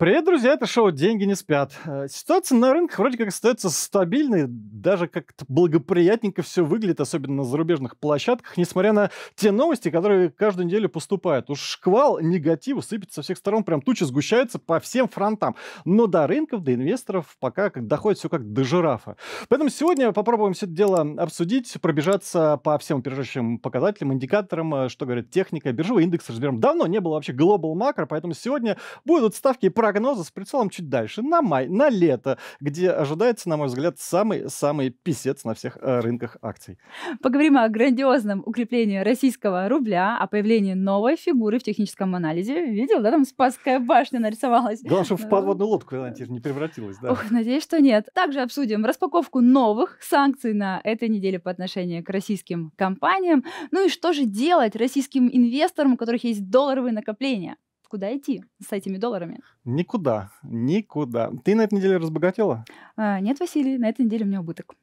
Привет, друзья, это шоу «Деньги не спят». Э, ситуация на рынках вроде как остается стабильной, даже как-то благоприятненько все выглядит, особенно на зарубежных площадках, несмотря на те новости, которые каждую неделю поступают. Уж шквал негатива сыпется со всех сторон, прям тучи сгущаются по всем фронтам. Но до рынков, до инвесторов пока как доходит все как до жирафа. Поэтому сегодня попробуем все это дело обсудить, пробежаться по всем опережающим показателям, индикаторам, э, что говорит техника, биржевой индекс размером. Давно не было вообще глобал макро, поэтому сегодня будут ставки про прогноза с прицелом чуть дальше, на май, на лето, где ожидается, на мой взгляд, самый-самый писец на всех э, рынках акций. Поговорим о грандиозном укреплении российского рубля, о появлении новой фигуры в техническом анализе. Видел, да, там Спасская башня нарисовалась. Главное, чтобы в ну. подводную лодку, Элантир, не превратилась, да? Ох, надеюсь, что нет. Также обсудим распаковку новых санкций на этой неделе по отношению к российским компаниям. Ну и что же делать российским инвесторам, у которых есть долларовые накопления? куда идти с этими долларами? Никуда, никуда. Ты на этой неделе разбогатела? А, нет, Василий, на этой неделе у меня убыток.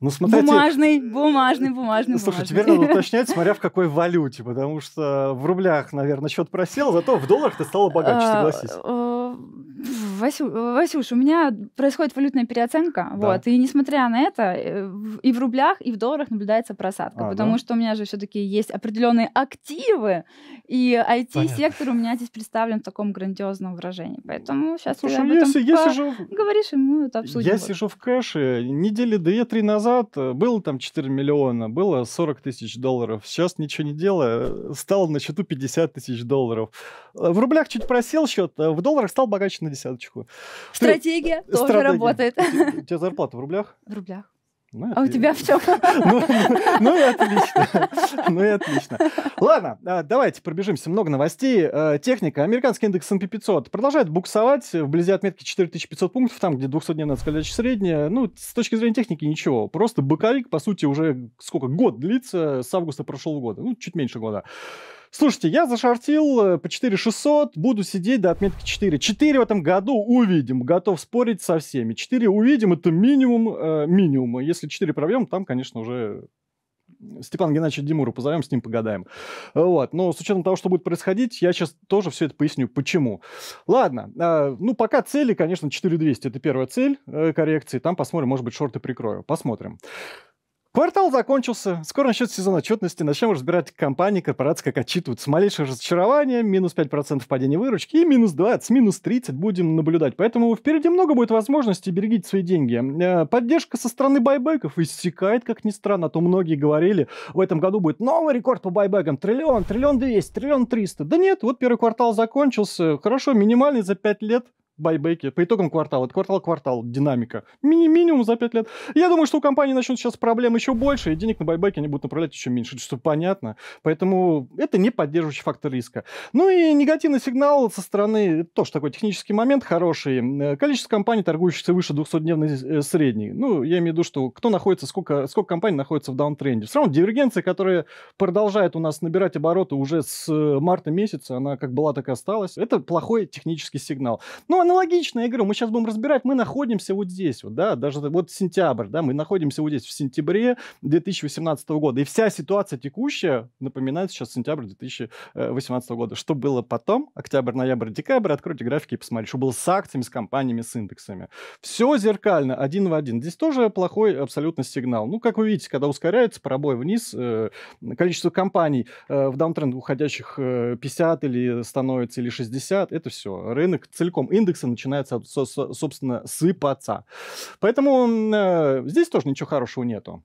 Ну, смотрите... Бумажный, бумажный, бумажный, Слушай, теперь надо уточнять, смотря в какой валюте, потому что в рублях, наверное, счет просел, зато в долларах ты стала богаче, а, согласись. Э, Васю, Васюш, у меня происходит валютная переоценка, да. вот, и несмотря на это, э, и в рублях, и в долларах наблюдается просадка, а, потому да? что у меня же все-таки есть определенные активы, и IT-сектор у меня здесь представлен в таком грандиозном выражении, поэтому сейчас Слушай, ты об ну, этом я сижу... говоришь, и мы это обсудим. Я вот. сижу в кэше, недели две-три назад э, было там 4 миллиона, было 40 тысяч долларов, сейчас ничего не делаю, э, стало на счету 50 тысяч долларов. В рублях чуть просел счет, в долларах стал богаче на десяточку математику. Ну, стратегия ну, тоже стратегия. работает. У тебя зарплата в рублях? В рублях. Ну, а у тебя в чем? ну, ну, ну и отлично. ну и отлично. Ладно, а, давайте пробежимся. Много новостей. А, техника. Американский индекс S&P 500 продолжает буксовать вблизи отметки 4500 пунктов, там, где 200-дневная скользящая средняя. Ну, с точки зрения техники ничего. Просто боковик, по сути, уже сколько? Год длится с августа прошлого года. Ну, чуть меньше года. Слушайте, я зашортил э, по 4600, буду сидеть до отметки 4. 4 в этом году увидим, готов спорить со всеми. 4 увидим, это минимум э, минимума. Если 4 пробьем, там, конечно, уже Степан Геннадьевич Димуру позовем, с ним погадаем. Вот. Но с учетом того, что будет происходить, я сейчас тоже все это поясню, почему. Ладно, э, ну пока цели, конечно, 4200, это первая цель э, коррекции. Там посмотрим, может быть, шорты прикрою. Посмотрим. Квартал закончился, скоро начнет сезон отчетности, начнем разбирать компании, корпорации, как отчитываются. Малейшее разочарование, минус 5% падения выручки и минус 20, минус 30 будем наблюдать. Поэтому впереди много будет возможностей, берегите свои деньги. Э, поддержка со стороны байбеков истекает, как ни странно, а то многие говорили, в этом году будет новый рекорд по байбекам, триллион, триллион 200, триллион 300. Да нет, вот первый квартал закончился, хорошо, минимальный за 5 лет, байбеки по итогам квартала. Это квартал квартал, динамика. Мини-минимум за 5 лет. Я думаю, что у компании начнут сейчас проблем еще больше, и денег на байбеки они будут направлять еще меньше, что понятно. Поэтому это не поддерживающий фактор риска. Ну и негативный сигнал со стороны, тоже такой технический момент хороший. Э, количество компаний, торгующихся выше 200-дневной э, средней. Ну, я имею в виду, что кто находится, сколько, сколько компаний находится в даунтренде. Все равно дивергенция, которая продолжает у нас набирать обороты уже с э, марта месяца, она как была, так и осталась. Это плохой технический сигнал. Ну, аналогично, я говорю, мы сейчас будем разбирать, мы находимся вот здесь, вот, да, даже вот сентябрь, да, мы находимся вот здесь в сентябре 2018 года, и вся ситуация текущая напоминает сейчас сентябрь 2018 года. Что было потом, октябрь, ноябрь, декабрь, откройте графики и посмотрите, что было с акциями, с компаниями, с индексами. Все зеркально, один в один. Здесь тоже плохой абсолютно сигнал. Ну, как вы видите, когда ускоряется пробой вниз, э, количество компаний э, в даунтренд уходящих 50 э, или становится, или 60, это все. Рынок целиком, индекс индексы начинают, собственно, сыпаться. Поэтому э, здесь тоже ничего хорошего нету.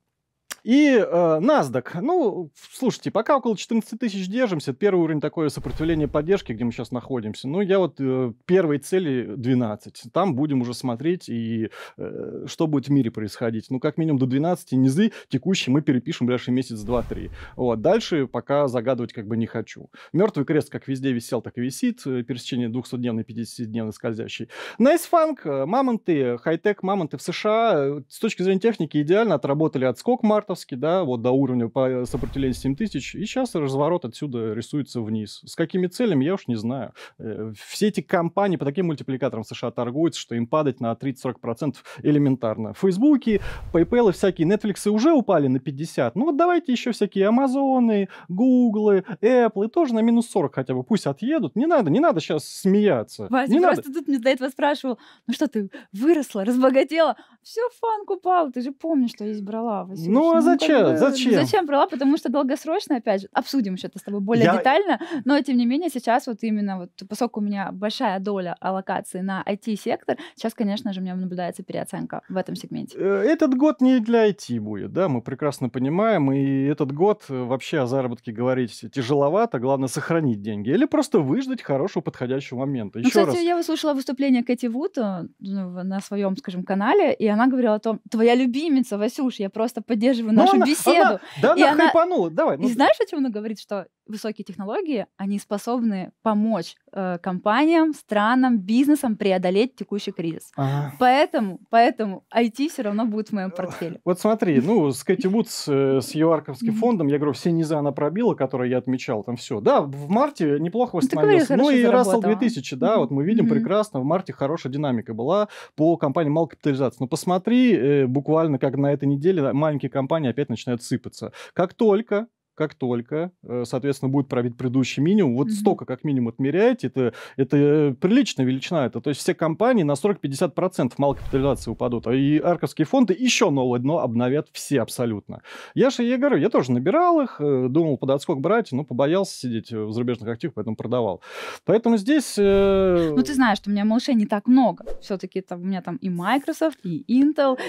И э, NASDAQ. Ну, слушайте, пока около 14 тысяч держимся. Первый уровень такое сопротивление поддержки, где мы сейчас находимся. Ну, я вот э, первой цели 12. Там будем уже смотреть, и э, что будет в мире происходить. Ну, как минимум до 12 низы текущие мы перепишем в ближайший месяц, два, три. Вот. Дальше пока загадывать как бы не хочу. Мертвый крест как везде висел, так и висит. Э, пересечение 200-дневной, 50-дневной скользящей. Найсфанк, nice э, мамонты, хай-тек мамонты в США э, с точки зрения техники идеально отработали отскок марта Ижевске, да, вот до уровня по сопротивления 7000, и сейчас разворот отсюда рисуется вниз. С какими целями, я уж не знаю. Э, все эти компании по таким мультипликаторам США торгуются, что им падать на 30-40% элементарно. Фейсбуки, PayPal и всякие Netflix уже упали на 50. Ну вот давайте еще всякие Амазоны, Гуглы, Apple тоже на минус 40 хотя бы. Пусть отъедут. Не надо, не надо сейчас смеяться. Вася, не просто надо. тут мне до этого спрашивал, ну что ты, выросла, разбогатела? Все, фанк упал, ты же помнишь, что я избрала. Василий, ну, права ну, зачем? Зачем? Зачем права? Потому что долгосрочно, опять же, обсудим еще это с тобой более Я... детально, но тем не менее сейчас вот именно вот, поскольку у меня большая доля аллокации на IT-сектор, сейчас, конечно же, у меня наблюдается переоценка в этом сегменте. Э, этот год не для IT будет, да, мы прекрасно понимаем, и этот год э, вообще о заработке говорить тяжеловато, главное сохранить деньги или просто выждать хорошего подходящего момента. Еще ну, кстати, раз. я выслушала выступление Кэти Вуд э, ну, на своем, скажем, канале, и она говорила о том, твоя любимица, Васюш, я просто поддерживаю красивую нашу беседу. да, она, она... давай. Ну... И знаешь, о чем она говорит? Что высокие технологии, они способны помочь э, компаниям, странам, бизнесам преодолеть текущий кризис. Ага. Поэтому, поэтому IT все равно будет в моем э, портфеле. Вот смотри, ну, э, с Кэти Вудс, с Юарковским фондом, я говорю, все низы она пробила, которые я отмечал, там все. Да, в марте неплохо восстановился. Ну, и Рассел 2000, да, вот мы видим прекрасно, в марте хорошая динамика была по компании малой капитализации. Но посмотри, э, буквально как на этой неделе маленькие компании опять начинают сыпаться. Как только как только, э, соответственно, будет пробит предыдущий минимум, вот mm-hmm. столько как минимум отмеряете, это, это приличная величина. Это, то есть все компании на 40-50% мало капитализации упадут, а и арковские фонды еще новое дно обновят все абсолютно. Я же, я говорю, я тоже набирал их, э, думал под отскок брать, но побоялся сидеть э, в зарубежных активах, поэтому продавал. Поэтому здесь... Э... Ну, ты знаешь, что у меня малышей не так много. Все-таки у меня там и Microsoft, и Intel,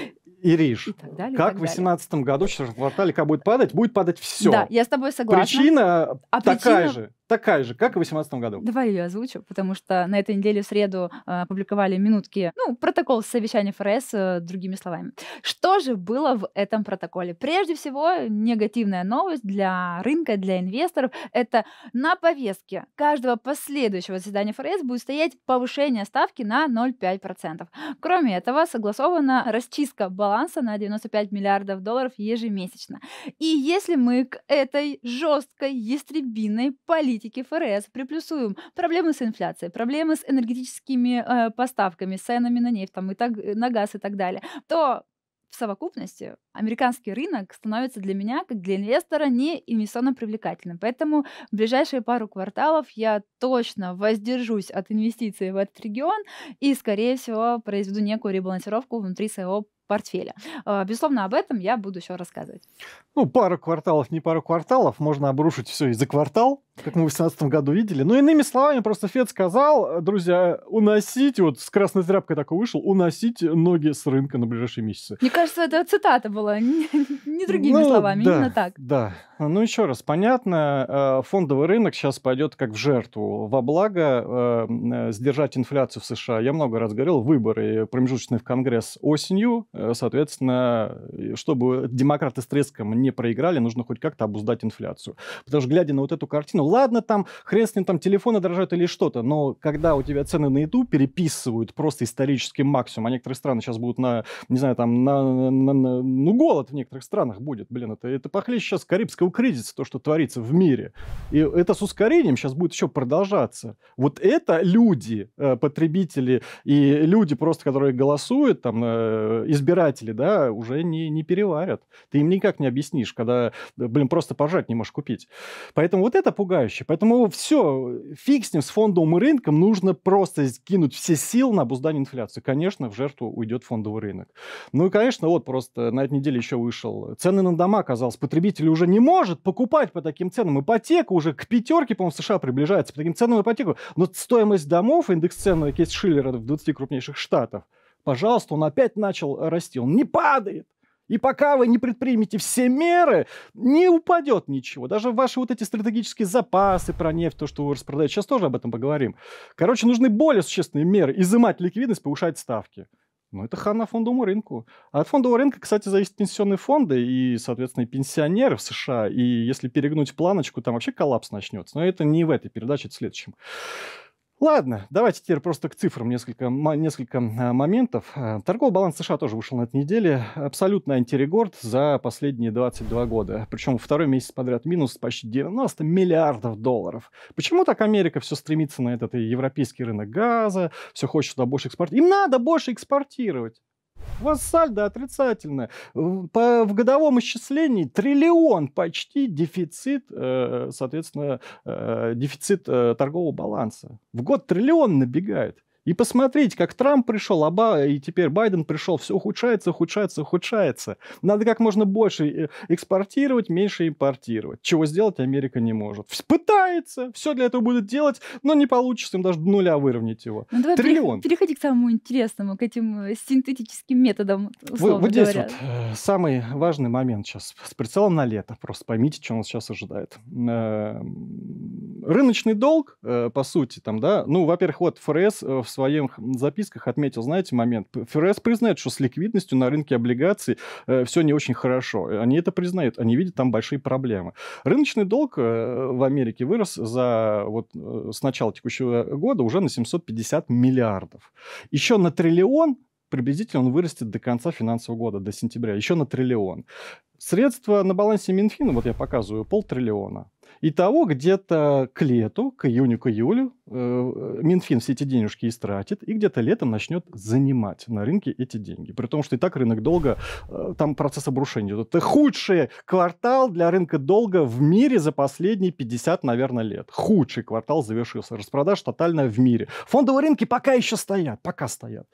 и Риш. И так далее, как так в 2018 году, в четвертом квартале, как будет падать, будет падать все. Да, я с тобой согласна. Причина а такая причина... же такая же, как и в 2018 году. Давай ее озвучу, потому что на этой неделе в среду опубликовали э, минутки, ну, протокол совещания ФРС, э, другими словами. Что же было в этом протоколе? Прежде всего, негативная новость для рынка, для инвесторов – это на повестке каждого последующего заседания ФРС будет стоять повышение ставки на 0,5%. Кроме этого, согласована расчистка баланса на 95 миллиардов долларов ежемесячно. И если мы к этой жесткой, ястребиной политике политики ФРС, приплюсуем проблемы с инфляцией, проблемы с энергетическими э, поставками, с ценами на нефть там, и так, э, на газ и так далее, то в совокупности американский рынок становится для меня, как для инвестора, не инвестиционно привлекательным. Поэтому в ближайшие пару кварталов я точно воздержусь от инвестиций в этот регион и, скорее всего, произведу некую ребалансировку внутри своего портфеля. А, безусловно, об этом я буду еще рассказывать. Ну, пару кварталов, не пару кварталов, можно обрушить все и за квартал, как мы в 18 году видели. Ну, иными словами, просто Фед сказал, друзья, уносите, вот с красной тряпкой такой вышел, уносите ноги с рынка на ближайшие месяцы. Мне кажется, это цитата была, не, другими ну, словами, да, именно так. Да, ну еще раз, понятно, э, фондовый рынок сейчас пойдет как в жертву, во благо э, э, сдержать инфляцию в США. Я много раз говорил, выборы промежуточные в Конгресс осенью, соответственно, чтобы демократы с треском не проиграли, нужно хоть как-то обуздать инфляцию. Потому что, глядя на вот эту картину, ладно, там, хрен с ним, там, телефоны дорожают или что-то, но когда у тебя цены на еду переписывают просто исторический максимум, а некоторые страны сейчас будут на, не знаю, там, на, на, на ну, голод в некоторых странах будет, блин, это, это похлеще сейчас карибского кризиса, то, что творится в мире. И это с ускорением сейчас будет еще продолжаться. Вот это люди, э, потребители и люди просто, которые голосуют, там, э, избиратели, да, уже не, не переварят. Ты им никак не объяснишь, когда, блин, просто пожать не можешь купить. Поэтому вот это пугает пугающе. Поэтому все, фиг с ним, с фондовым рынком нужно просто скинуть все силы на обуздание инфляции. Конечно, в жертву уйдет фондовый рынок. Ну и, конечно, вот просто на этой неделе еще вышел. Цены на дома, казалось, потребитель уже не может покупать по таким ценам. Ипотека уже к пятерке, по-моему, в США приближается по таким ценам ипотеку. Но стоимость домов, индекс цен кейс Шиллера в 20 крупнейших штатов, пожалуйста, он опять начал расти. Он не падает. И пока вы не предпримете все меры, не упадет ничего. Даже ваши вот эти стратегические запасы про нефть, то, что вы распродаете, сейчас тоже об этом поговорим. Короче, нужны более существенные меры. Изымать ликвидность, повышать ставки. Ну, это хана фондовому рынку. А от фондового рынка, кстати, зависят пенсионные фонды и, соответственно, и пенсионеры в США. И если перегнуть планочку, там вообще коллапс начнется. Но это не в этой передаче, это в следующем. Ладно, давайте теперь просто к цифрам несколько, несколько э, моментов. Э, торговый баланс США тоже вышел на этой неделе. Абсолютно антирекорд за последние 22 года. Причем второй месяц подряд минус почти 90 миллиардов долларов. Почему так Америка все стремится на этот европейский рынок газа, все хочет туда больше экспортировать? Им надо больше экспортировать. У вас сальдо отрицательное. Э, по, в годовом исчислении триллион почти дефицит, э, соответственно, э, дефицит торгового баланса. В год триллион набегает. И посмотрите, как Трамп пришел, Оба... А и теперь Байден пришел. Все ухудшается, ухудшается, ухудшается. Надо как можно больше э, экспортировать, меньше импортировать. Чего сделать Америка не может. Пытается, все для этого будет делать, но не получится им даже до нуля выровнять его. Ну, давай Триллион. Переходи к самому интересному, к этим э, синтетическим методам, условно Вот, вот здесь вот самый важный момент сейчас. С прицелом на лето. Просто поймите, что он сейчас ожидает. Эм, рыночный долг, э, по сути, там, да, ну, во-первых, вот ФРС в своих записках отметил, знаете, момент. ФРС признает, что с ликвидностью на рынке облигаций э, все не очень хорошо. Э, они это признают, они видят там большие проблемы. Рыночный долг э, в Америке вырос за вот э, с начала текущего года уже на 750 миллиардов. Еще на триллион приблизительно он вырастет до конца финансового года, до сентября, еще на триллион. Средства на балансе Минфина, вот я показываю, полтриллиона. Итого где-то к лету, к июню, к июлю э, Минфин все эти денежки истратит и где-то летом начнет занимать на рынке эти деньги. При том, что и так рынок долга, э, там процесс обрушения идет. Это худший квартал для рынка долга в мире за последние 50, наверное, лет. Худший квартал завершился. Распродаж тотальная в мире. Фондовые рынки пока еще стоят, пока стоят.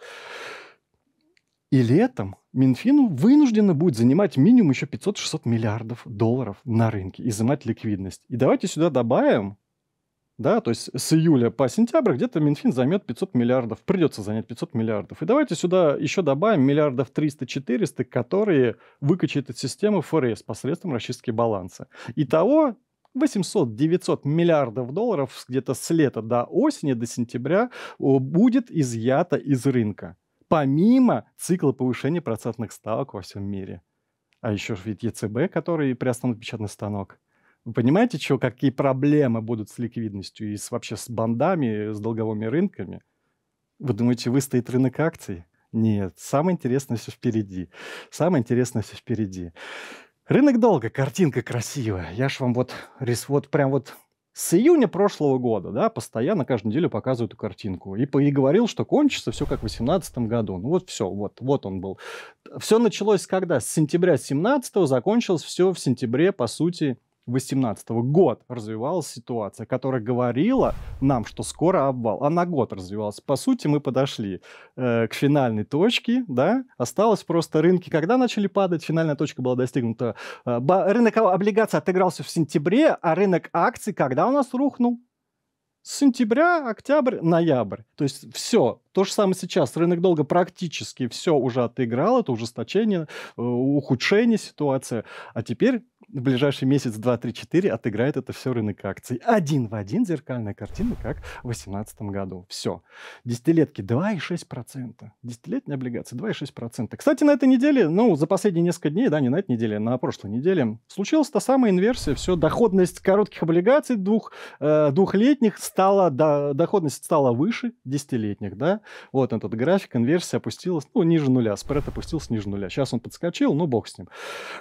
И летом Минфину вынуждено будет занимать минимум еще 500-600 миллиардов долларов на рынке, изымать ликвидность. И давайте сюда добавим, да, то есть с июля по сентябрь где-то Минфин займет 500 миллиардов, придется занять 500 миллиардов. И давайте сюда еще добавим миллиардов 300-400, которые выкачает из системы ФРС посредством расчистки баланса. Итого 800-900 миллиардов долларов где-то с лета до осени, до сентября будет изъято из рынка помимо цикла повышения процентных ставок во всем мире. А еще ведь ЕЦБ, который приостановит печатный станок. Вы понимаете, что, какие проблемы будут с ликвидностью и с, вообще с бандами, с долговыми рынками? Вы думаете, выстоит рынок акций? Нет, самое интересное все впереди. Самое интересное все впереди. Рынок долго, картинка красивая. Я ж вам вот, рис, вот прям вот с июня прошлого года, да, постоянно каждую неделю показывают эту картинку. И, говорил, что кончится все как в 2018 году. Ну вот все, вот, вот он был. Все началось когда? С сентября 17 закончилось все в сентябре, по сути, 2018 год развивалась ситуация, которая говорила нам, что скоро обвал. Она год развивалась. По сути, мы подошли э, к финальной точке, да, осталось просто рынки, когда начали падать, финальная точка была достигнута. Э, рынок облигаций отыгрался в сентябре, а рынок акций когда у нас рухнул? с сентября, октябрь, ноябрь. То есть все. То же самое сейчас. Рынок долга практически все уже отыграл. Это ужесточение, э, ухудшение ситуации. А теперь на ближайший месяц, два, три, четыре отыграет это все рынок акций. Один в один зеркальная картина, как в 2018 году. Все. Десятилетки 2,6%. Десятилетние облигации 2,6%. Кстати, на этой неделе, ну, за последние несколько дней, да, не на этой неделе, на прошлой неделе, случилась та самая инверсия. Все, доходность коротких облигаций двух, э, двухлетних стала, до, доходность стала выше десятилетних, да. Вот этот график, инверсия опустилась, ну, ниже нуля, спред опустился ниже нуля. Сейчас он подскочил, ну, бог с ним.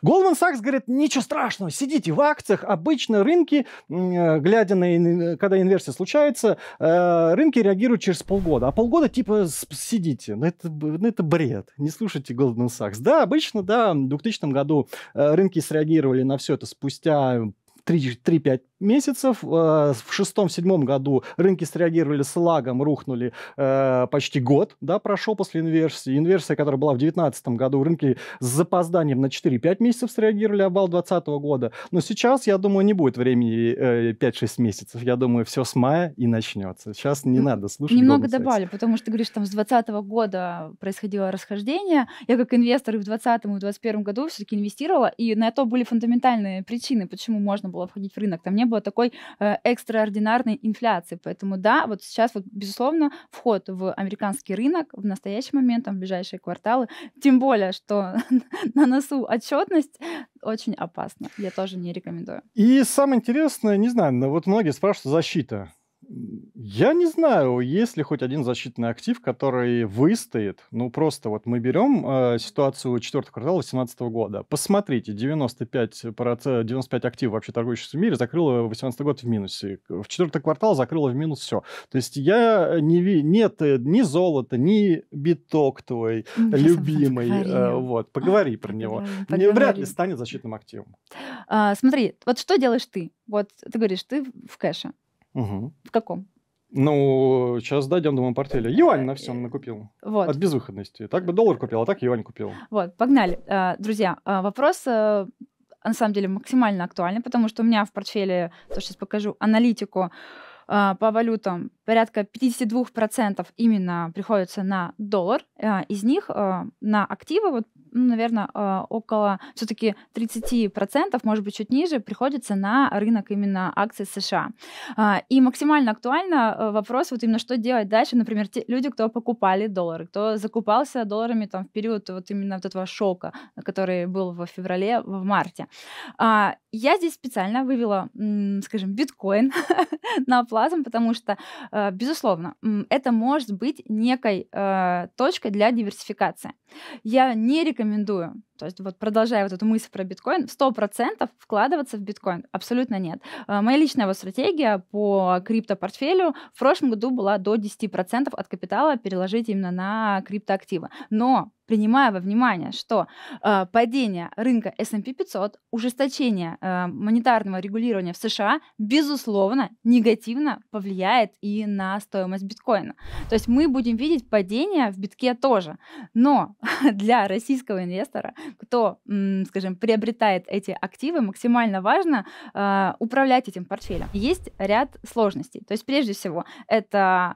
Goldman Sachs говорит, ничего страшного, страшного, сидите в акциях. Обычно рынки, э, глядя на, э, когда инверсия случается, э, рынки реагируют через полгода. А полгода типа сидите. Ну это, ну, это бред. Не слушайте Goldman Sachs. Да, обычно, да, в 2000 году рынки среагировали на все это спустя 3-5 месяцев. Э, в шестом-седьмом году рынки среагировали с лагом, рухнули э, почти год, да, прошел после инверсии. Инверсия, которая была в девятнадцатом году, рынки с запозданием на 4-5 месяцев среагировали, обвал двадцатого года. Но сейчас, я думаю, не будет времени 5-6 э, месяцев. Я думаю, все с мая и начнется. Сейчас не надо слушать. Немного добавлю, потому что ты говоришь, там с двадцатого года происходило расхождение. Я как инвестор и в двадцатом и в первом году все-таки инвестировала, и на это были фундаментальные причины, почему можно было входить в рынок. Там не было было такой э, экстраординарной инфляции. Поэтому да, вот сейчас вот безусловно вход в американский рынок в настоящий момент, там, в ближайшие кварталы, тем более, что на носу отчетность очень опасно. Я тоже не рекомендую. И самое интересное, не знаю, но вот многие спрашивают защита. Я не знаю, есть ли хоть один защитный актив, который выстоит. Ну, просто вот мы берем э, ситуацию четвертого квартала 2018 года. Посмотрите, 95, 95 активов вообще торгующихся в мире закрыло 2018 год в минусе. В четвертый квартал закрыло в минус все. То есть я не ви... нет э, ни золота, ни биток твой мы любимый. Э, вот, поговори про него. Поговорим. Ну, вряд ли станет защитным активом. А, смотри, вот что делаешь ты? Вот ты говоришь, ты в кэше. Угу. В каком? Ну, сейчас дадим домопортфеля. Юань на всем накупил. Вот. От безвыходности. Так бы доллар купил, а так юань купил. Вот, погнали. А, друзья, а, вопрос э, на самом деле максимально актуальный, потому что у меня в портфеле, то сейчас покажу, аналитику а, по валютам порядка 52% именно приходится на доллар. Из них на активы, вот ну, наверное, а, около все-таки 30%, может быть, чуть ниже, приходится на рынок именно акций США. А, и максимально актуально э, вопрос вот именно, что делать дальше, например, те люди, кто покупали доллары, кто закупался долларами там в период вот именно вот этого шока, который был в феврале, в марте. А, я здесь специально вывела, скажем, биткоин на плазм, потому что, э, безусловно, это может быть некой э, точкой для диверсификации. Я не рекомендую рекомендую. То есть вот продолжая вот эту мысль про биткоин, 100% вкладываться в биткоин абсолютно нет. Э, моя личная вот стратегия по криптопортфелю в прошлом году была до 10% от капитала переложить именно на криптоактивы. Но принимая во внимание, что э, падение рынка S&P 500, ужесточение э, монетарного регулирования в США, безусловно, негативно повлияет и на стоимость биткоина. То есть мы будем видеть падение в битке тоже. Но для российского инвестора кто, скажем, приобретает эти активы, максимально важно а, управлять этим портфелем. Есть ряд сложностей. То есть, прежде всего, это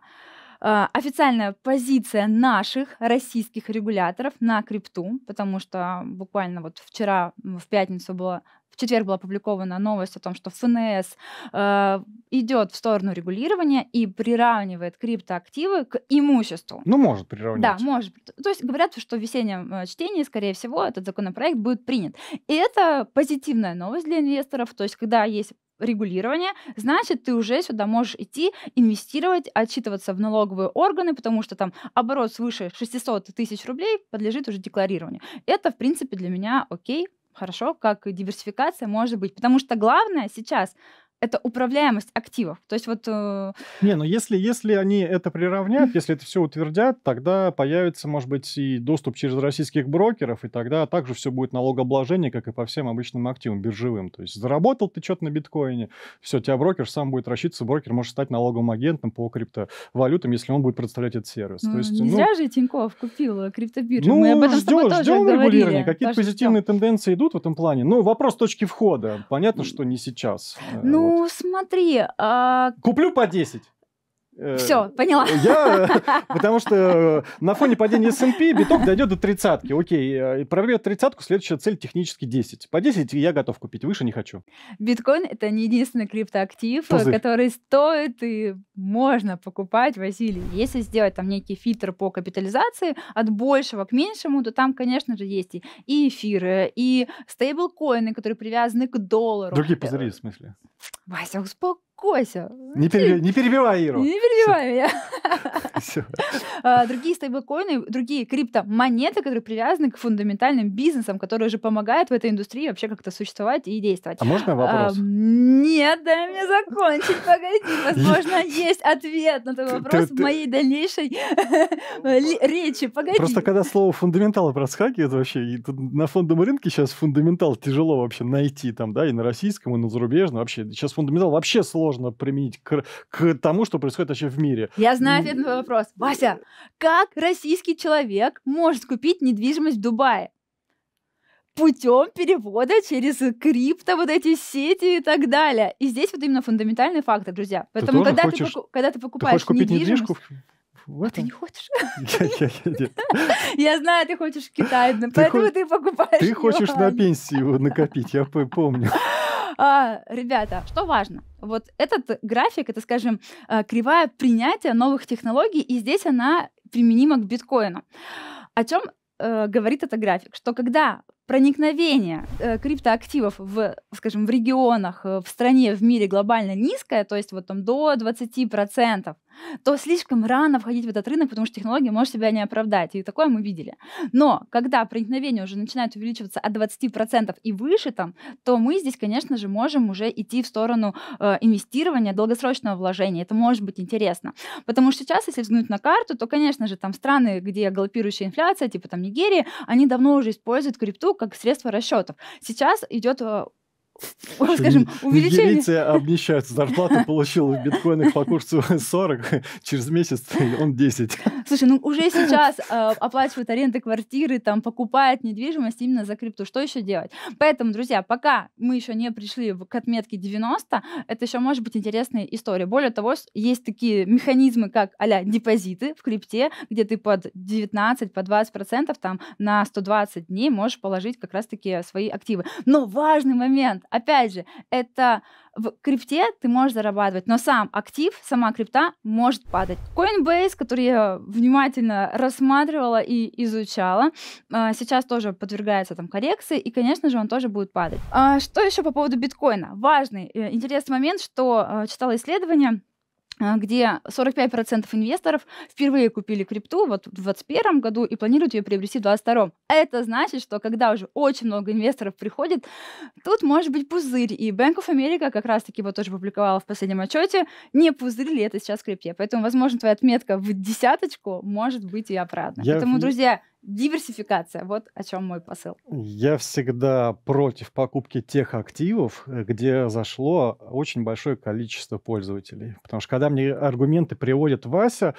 а, официальная позиция наших российских регуляторов на крипту, потому что буквально вот вчера в пятницу было в четверг была опубликована новость о том, что ФНС э, идет в сторону регулирования и приравнивает криптоактивы к имуществу. Ну, может приравнивать. Да, может. То есть говорят, что в весеннем э, чтении, скорее всего, этот законопроект будет принят. И это позитивная новость для инвесторов. То есть, когда есть регулирования, значит, ты уже сюда можешь идти, инвестировать, отчитываться в налоговые органы, потому что там оборот свыше 600 тысяч рублей подлежит уже декларированию. Это, в принципе, для меня окей, хорошо, как диверсификация может быть. Потому что главное сейчас это управляемость активов. То есть вот... Э, не, но ну если, если они это приравнят, если это все утвердят, тогда появится, может быть, и доступ через российских брокеров, и тогда также все будет налогообложение, как и по всем обычным активам биржевым. То есть заработал ты что-то на биткоине, все, тебя брокер сам будет рассчитываться, брокер может стать налоговым агентом по криптовалютам, если он будет предоставлять этот сервис. То есть, не ну, зря же Тиньков купил э, криптобиржу, ну, мы об ну, этом ждем, с ждем регулирования, какие-то позитивные ждем. тенденции идут в этом плане. Ну, вопрос точки входа. Понятно, что не сейчас. Э, ну, ну, смотри. А... Куплю по 10. Э, Все, поняла. Я, потому что э, на фоне падения S&P биток дойдет до тридцатки. Окей, э, прорвет тридцатку, следующая цель технически 10. По 10 я готов купить, выше не хочу. Биткоин — это не единственный криптоактив, Пузырь. который стоит и можно покупать, Василий. Если сделать там некий фильтр по капитализации от большего к меньшему, то там, конечно же, есть и, эфиры, и стейблкоины, которые привязаны к доллару. Другие пузыри, в смысле? Вася, успокойся Кося. Не, переб... не перебивай, Иру. Не перебивай меня. А, другие стейблкоины, другие криптомонеты, которые привязаны к фундаментальным бизнесам, которые же помогают в этой индустрии вообще как-то существовать и действовать. А можно вопрос? Нет, дай мне закончить, погоди. Возможно, есть ответ на твой вопрос в моей дальнейшей речи. Погоди. Просто когда слово фундаменталы проскакивает вообще, на фондовом рынке сейчас фундаментал тяжело вообще найти там, да, и на российском, и на зарубежном. Вообще сейчас фундаментал вообще сложно применить к, к тому, что происходит вообще в мире. Я знаю ответ на вопрос. Вася, как российский человек может купить недвижимость в Дубае? путем перевода через крипто, вот эти сети и так далее. И здесь вот именно фундаментальный фактор, друзья. Поэтому, ты когда, хочешь, ты, поку- когда ты покупаешь ты купить недвижимость... В а этом? Ты не хочешь? Я знаю, ты хочешь в Китай, поэтому ты покупаешь. Ты хочешь на пенсию накопить, я помню. А, ребята, что важно? Вот этот график, это, скажем, а, кривая принятия новых технологий, и здесь она применима к биткоину. О чем э, говорит этот график? Что когда проникновение э, криптоактивов в, скажем, в регионах, э, в стране, в мире глобально низкое, то есть вот там до 20%, то слишком рано входить в этот рынок, потому что технология может себя не оправдать. И такое мы видели. Но когда проникновение уже начинает увеличиваться от 20% и выше там, то мы здесь, конечно же, можем уже идти в сторону э, инвестирования, долгосрочного вложения. Это может быть интересно. Потому что сейчас, если взглянуть на карту, то, конечно же, там страны, где галопирующая инфляция, типа там Нигерии, они давно уже используют крипту как средство расчетов. Сейчас идет э, скажем, увеличение... Нигерийцы обнищаются. Зарплату получил в биткоинах по курсу 40, через месяц он 10. Слушай, ну уже сейчас э, оплачивают аренды квартиры, там покупают недвижимость именно за крипту. Что еще делать? Поэтому, друзья, пока мы еще не пришли к отметке 90, это еще может быть интересная история. Более того, есть такие механизмы, как а депозиты в крипте, где ты под 19, по 20 процентов там на 120 дней можешь положить как раз-таки свои активы. Но важный момент, Опять же, это в крипте ты можешь зарабатывать, но сам актив, сама крипта может падать. Coinbase, который я внимательно рассматривала и изучала, а, сейчас тоже подвергается там коррекции, и, конечно же, он тоже будет падать. А что еще по поводу биткоина? Важный, э, интересный момент, что а, читала исследование, а, где 45% инвесторов впервые купили крипту вот в 2021 году и планируют ее приобрести в 2022. Это значит, что когда уже очень много инвесторов приходит, тут может быть пузырь. И Bank of America как раз-таки вот тоже публиковала в последнем отчете, не пузырь ли это сейчас в крипте. Поэтому, возможно, твоя отметка в десяточку может быть и оправдана. Я... Поэтому, друзья, Диверсификация, вот о чем мой посыл. Я всегда против покупки тех активов, э, где зашло очень большое количество пользователей. Потому что когда мне аргументы приводит Вася,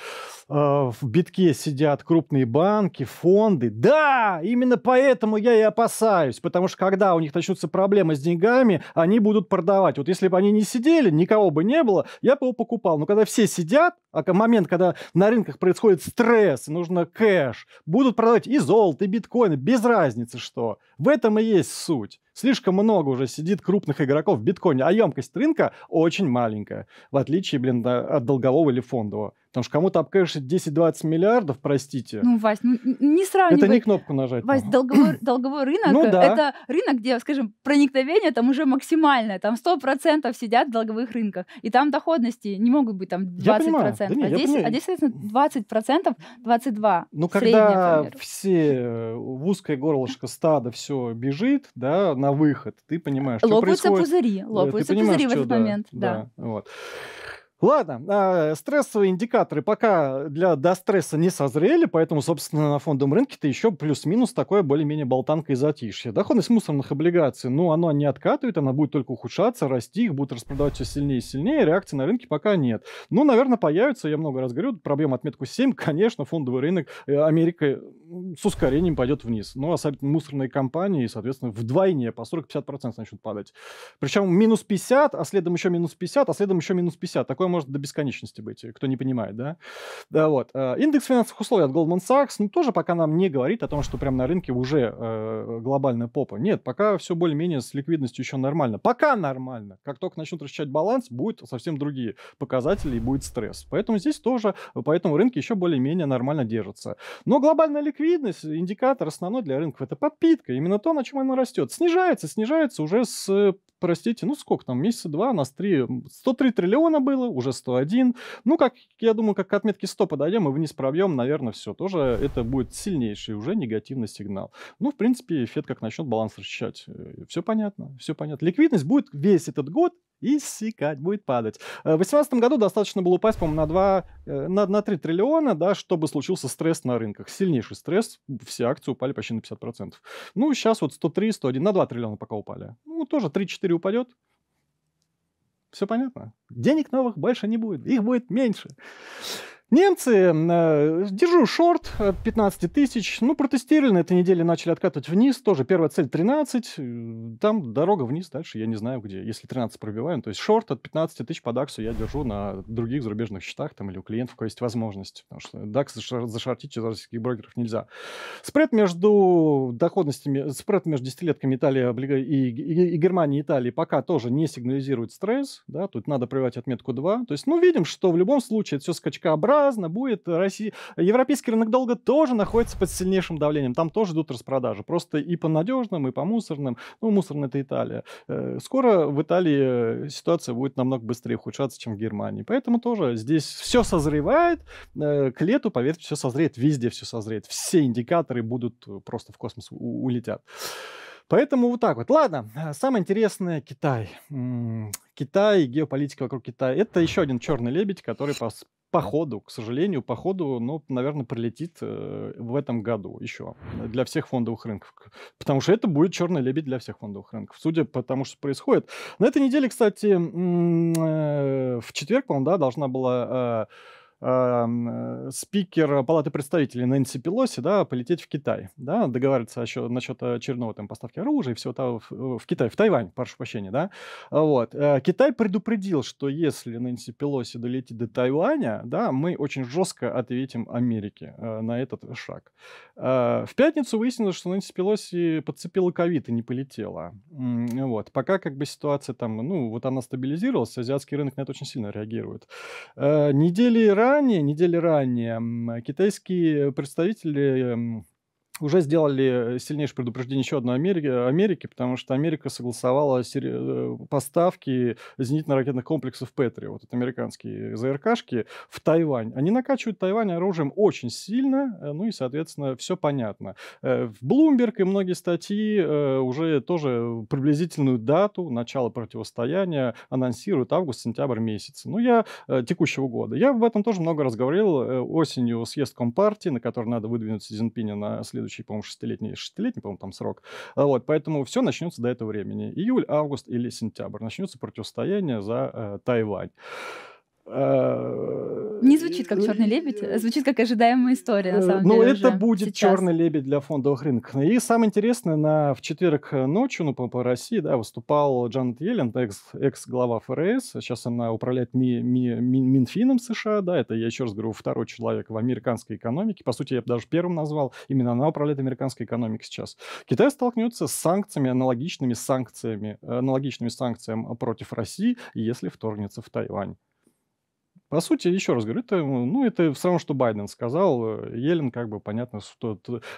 э, в битке сидят крупные банки, фонды. Да, именно поэтому я и опасаюсь. Потому что когда у них начнутся проблемы с деньгами, они будут продавать. Вот если бы они не сидели, никого бы не было, я бы его покупал. Но когда все сидят, а момент, когда на рынках происходит стресс, нужно кэш, будут продавать продать и золото, и биткоин, без разницы что. В этом и есть суть. Слишком много уже сидит крупных игроков в биткоине, а емкость рынка очень маленькая, в отличие, блин, от долгового или фондового. Потому что кому-то обкэшить 10-20 миллиардов, простите. Ну, Вась, ну, не сравнивай. Это не кнопку нажать. Вась, долговой, долговой рынок ну, да. это рынок, где, скажем, проникновение там уже максимальное. Там 100% сидят в долговых рынках. И там доходности не могут быть там 20%. Я понимаю. Да нет, а, я здесь, а здесь, соответственно, 20%, 22%. Ну, когда пример. все э, в узкое горлышко стада все бежит, да, на выход, ты понимаешь, лопаются что происходит. пузыри, э, лопаются понимаешь, пузыри в этот да, момент. Да, да. Вот. Ладно, а, стрессовые индикаторы пока для до стресса не созрели, поэтому, собственно, на фондовом рынке-то еще плюс-минус такое более-менее болтанка и затишье. Доходность мусорных облигаций, ну, она не откатывает, она будет только ухудшаться, расти, их будут распродавать все сильнее и сильнее, реакции на рынке пока нет. Ну, наверное, появится, я много раз говорю, проблема отметку 7, конечно, фондовый рынок э, Америка э, с ускорением пойдет вниз. Ну, особенно мусорные компании, соответственно, вдвойне, по 40-50% начнут падать. Причем минус 50, а следом еще минус 50, а следом еще минус 50. Такое такое может до бесконечности быть, кто не понимает, да? да вот. Э, индекс финансовых условий от Goldman Sachs, ну, тоже пока нам не говорит о том, что прямо на рынке уже э, глобальная попа. Нет, пока все более-менее с ликвидностью еще нормально. Пока нормально. Как только начнут расчищать баланс, будут совсем другие показатели и будет стресс. Поэтому здесь тоже, поэтому рынки еще более-менее нормально держатся. Но глобальная ликвидность, индикатор основной для рынков, это подпитка. Именно то, на чем она растет. Снижается, снижается уже с простите, ну сколько там, месяца два, нас три, 103 триллиона было, уже 101. Ну, как, я думаю, как к отметке 100 подойдем и вниз пробьем, наверное, все. Тоже это будет сильнейший уже негативный сигнал. Ну, в принципе, Фед как начнет баланс расчищать. Э, все понятно, все понятно. Ликвидность будет весь этот год иссякать, будет падать. Э, в 2018 году достаточно было упасть, по-моему, на, 2, э, на, на 3 триллиона, да, чтобы случился стресс на рынках. Сильнейший стресс, все акции упали почти на 50%. Ну, сейчас вот 103, 101, на 2 триллиона пока упали. Ну, тоже 3-4 упадет. Все понятно. Денег новых больше не будет, их будет меньше. Немцы, э, держу шорт от э, 15 тысяч, ну, протестировали, на этой неделе начали откатывать вниз, тоже первая цель 13, э, там дорога вниз, дальше я не знаю где, если 13 пробиваем, то есть шорт от 15 тысяч по DAX я держу на других зарубежных счетах там или у клиентов, у кого есть возможность, потому что DAX зашортить через российских брокеров нельзя. Спред между доходностями, спред между десятилетками Италии и, и, и Германии и Италии пока тоже не сигнализирует стресс, да, тут надо прививать отметку 2, то есть, ну, видим, что в любом случае это все скачка обратно безобразно будет. Э, Россия... Европейский рынок долга тоже находится под сильнейшим давлением. Там тоже идут распродажи. Просто и по надежным, и по мусорным. Ну, мусорная это Италия. Э, скоро в Италии э, ситуация будет намного быстрее ухудшаться, чем в Германии. Поэтому тоже здесь все созревает. К лету, поверьте, все созреет. Везде все созреет. Все индикаторы будут просто в космос улетят. Поэтому вот так вот. Ладно, самое интересное Китай. Китай, геополитика вокруг Китая. Это еще один черный лебедь, который по ходу, к сожалению, по ходу, ну, наверное, прилетит э, в этом году еще для всех фондовых рынков. Потому что это будет черный лебедь для всех фондовых рынков, судя по тому, что происходит. На этой неделе, кстати, э, в четверг, по-моему, да, должна была... Э, э, спикер Палаты представителей Нэнси Пелоси, да, полететь в Китай, да, договариваться еще насчет очередного там поставки оружия и всего того в, э, в Китай, в Тайвань, прошу прощения, да, а вот. Э, Китай предупредил, что если Нэнси Пелоси долетит до Тайваня, да, мы очень жестко ответим Америке э, на этот шаг. в пятницу выяснилось, что Нэнси Пелоси подцепила ковид и не полетела. Вот. Пока как бы ситуация там, ну, вот она стабилизировалась, азиатский рынок на это очень сильно реагирует. недели ранее ранее, недели ранее, китайские представители уже сделали э, сильнейшее предупреждение еще одной Америке, Америки потому что Америка согласовала сери... Э, поставки зенитно-ракетных комплексов Петрия, вот это американские ЗРКшки, в Тайвань. Они накачивают Тайвань оружием очень сильно, э, ну и, соответственно, все понятно. В Bloomberg и многие статьи уже тоже приблизительную дату начала противостояния анонсируют август-сентябрь месяц. Ну, я текущего года. Я об этом тоже много раз говорил. Осенью съезд Компартии, на который надо выдвинуть Си Цзиньпиня на следующий следующий, по-моему, шестилетний, шестилетний, по-моему, там срок. А вот, поэтому все начнется до этого времени. Июль, август или сентябрь. Начнется противостояние за э, Тайвань. Э, Не звучит как ну, черный лебедь, а звучит как ожидаемая история, на э, самом ну, деле. Ну, это будет сейчас. черный лебедь для фондовых рынков. И самое интересное, на, в четверг ночью, ну, по, по России, да, выступал Джанет Йеллен, экс, экс-глава ФРС. Сейчас она управляет ми, ми, ми, Минфином США, да, это, я еще раз говорю, второй человек в американской экономике. По сути, я бы даже первым назвал. Именно она управляет американской экономикой сейчас. Китай столкнется с санкциями, аналогичными санкциями, аналогичными санкциям против России, если вторгнется в Тайвань. По сути, еще раз говорю, это, ну, это все равно, что Байден сказал. Э, Елен, как бы, понятно, что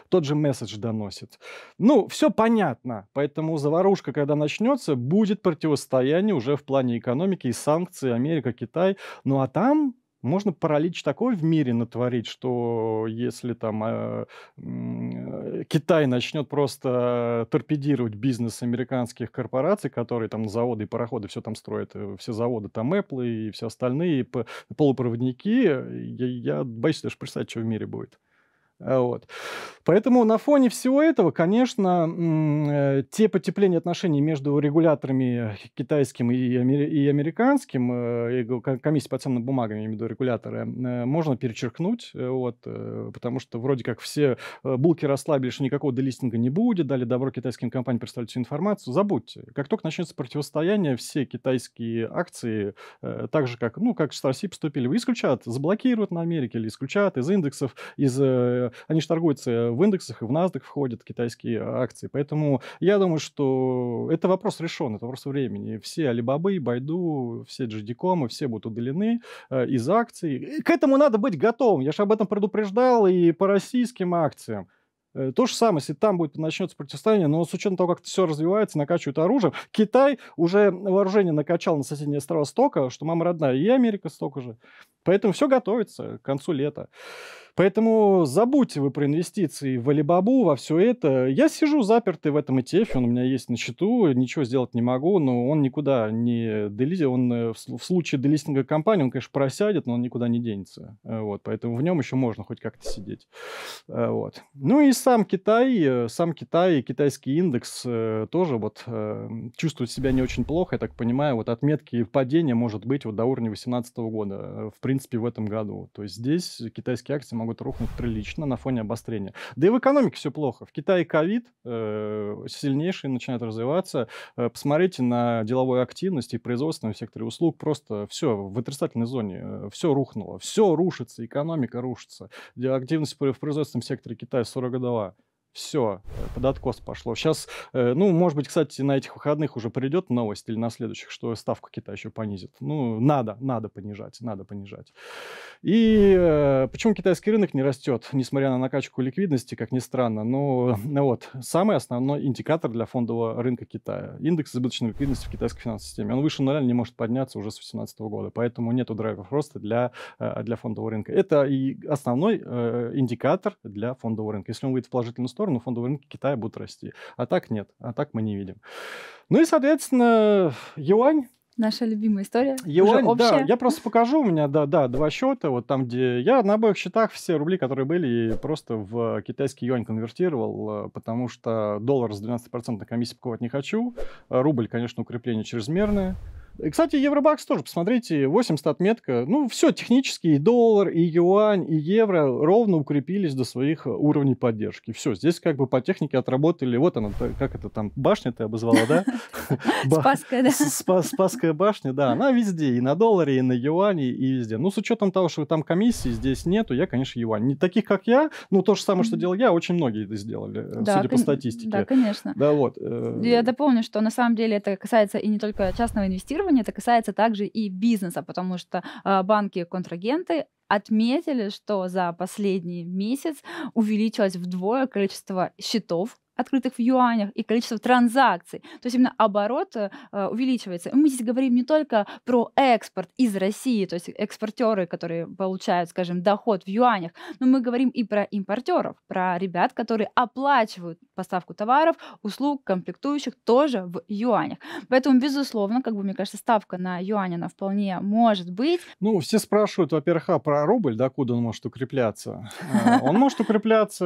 тот же месседж доносит. Ну, все понятно. Поэтому заварушка, когда начнется, будет противостояние уже в плане экономики и санкций Америка, Китай. Ну, а там можно паралич такой в мире натворить, что если там э, э, Китай начнет просто торпедировать бизнес американских корпораций, которые там заводы и пароходы все там строят, э, все заводы там Apple и все остальные полупроводники, я, я боюсь даже представить, что в мире будет. А, вот. Поэтому на фоне всего этого, конечно, э, те потепления отношений между регуляторами китайским и, амер... и американским, э, комиссией по ценным бумагам, я имею в виду регуляторы, э, можно перечеркнуть, вот, потому что вроде как все булки расслабили, что никакого делистинга не будет, дали добро китайским компаниям представить всю информацию, забудьте. Как только начнется противостояние, все китайские акции, так же как, ну, как с России поступили, исключат, заблокируют на Америке или исключат из индексов, из Э, они же торгуются в индексах, и в NASDAQ входят китайские акции. Поэтому я думаю, что это вопрос решен, это вопрос времени. Все Алибабы, Байду, все GDCOM, все будут удалены э, из акций. И к этому надо быть готовым. Я же об этом предупреждал и по российским акциям. Э, то же самое, если там будет начнется противостояние, но с учетом того, как все развивается, накачивают оружием, Китай уже вооружение накачал на соседние острова столько, что мама родная, и Америка столько же. Поэтому все готовится к концу лета. Поэтому забудьте вы про инвестиции в Алибабу, во все это. Я сижу запертый в этом ETF, он у меня есть на счету, ничего сделать не могу, но он никуда не делизи, он э, в случае делистинга компании, он, конечно, просядет, но он никуда не денется. Э, вот, поэтому в нем еще можно хоть как-то сидеть. Э, вот. Ну и сам Китай, сам Китай, китайский индекс тоже вот чувствует себя не очень плохо, я так понимаю, вот отметки падения может быть вот до уровня 2018 года, в принципе, в этом году. То есть здесь китайские акции могут может рухнуть прилично на фоне обострения. Да и в экономике все плохо. В Китае ковид э, сильнейший начинает развиваться. Э, посмотрите на деловую активность и производственном секторе услуг. Просто все в отрицательной зоне. Э, все рухнуло. Все рушится. Экономика рушится. Активность в производственном секторе Китая 42 все, э, под откос пошло. Сейчас, э, ну, может быть, кстати, на этих выходных уже придет новость или на следующих, что ставку Китая еще понизит. Ну, надо, надо понижать, надо понижать. И э, почему китайский рынок не растет, несмотря на накачку ликвидности, как ни странно, но ну, вот, самый основной индикатор для фондового рынка Китая. Индекс избыточной ликвидности в китайской финансовой системе. Он выше нуля, не может подняться уже с 2018 года, поэтому нету драйверов роста для, для фондового рынка. Это и основной индикатор для фондового рынка. Если он выйдет в положительную сторону, сторону, фондовые рынки Китая будут расти. А так нет, а так мы не видим. Ну и, соответственно, юань Наша любимая история. Юань, да, я просто покажу. У меня, да, да, два счета. Вот там, где я на обоих счетах все рубли, которые были, просто в китайский юань конвертировал, э, потому что доллар с 12% комиссии покупать не хочу. Рубль, конечно, укрепление чрезмерное. Кстати, Евробакс тоже, посмотрите, 80 отметка. Ну, все, технически и доллар, и юань, и евро ровно укрепились до своих э, уровней поддержки. Все, здесь как бы по технике отработали, вот она, как это там, башня ты обозвала, да? Спасская, да. Спасская башня, да, она везде, и на долларе, и на юане, и везде. Ну, с учетом того, что там комиссии здесь нету, я, конечно, юань. Не таких, как я, ну, то же самое, что делал я, очень многие это сделали, э, судя по статистике. Да, конечно. Да, вот. Э, я дополню, что на самом деле это касается и не только частного инвестирования, требования, это касается также и бизнеса, потому что а, банки-контрагенты отметили, что за последний месяц увеличилось вдвое количество счетов, открытых в юанях, и количество транзакций. То есть именно оборот э, э, увеличивается. Мы здесь говорим не только про экспорт из России, то есть экспортеры, которые получают, скажем, доход в юанях, но мы говорим и про импортеров, про ребят, которые оплачивают поставку товаров, услуг, комплектующих тоже в юанях. Поэтому, безусловно, как бы, мне кажется, ставка на юань, она вполне может быть. Ну, все спрашивают, во-первых, а про рубль, да, куда он может укрепляться? Э, он может укрепляться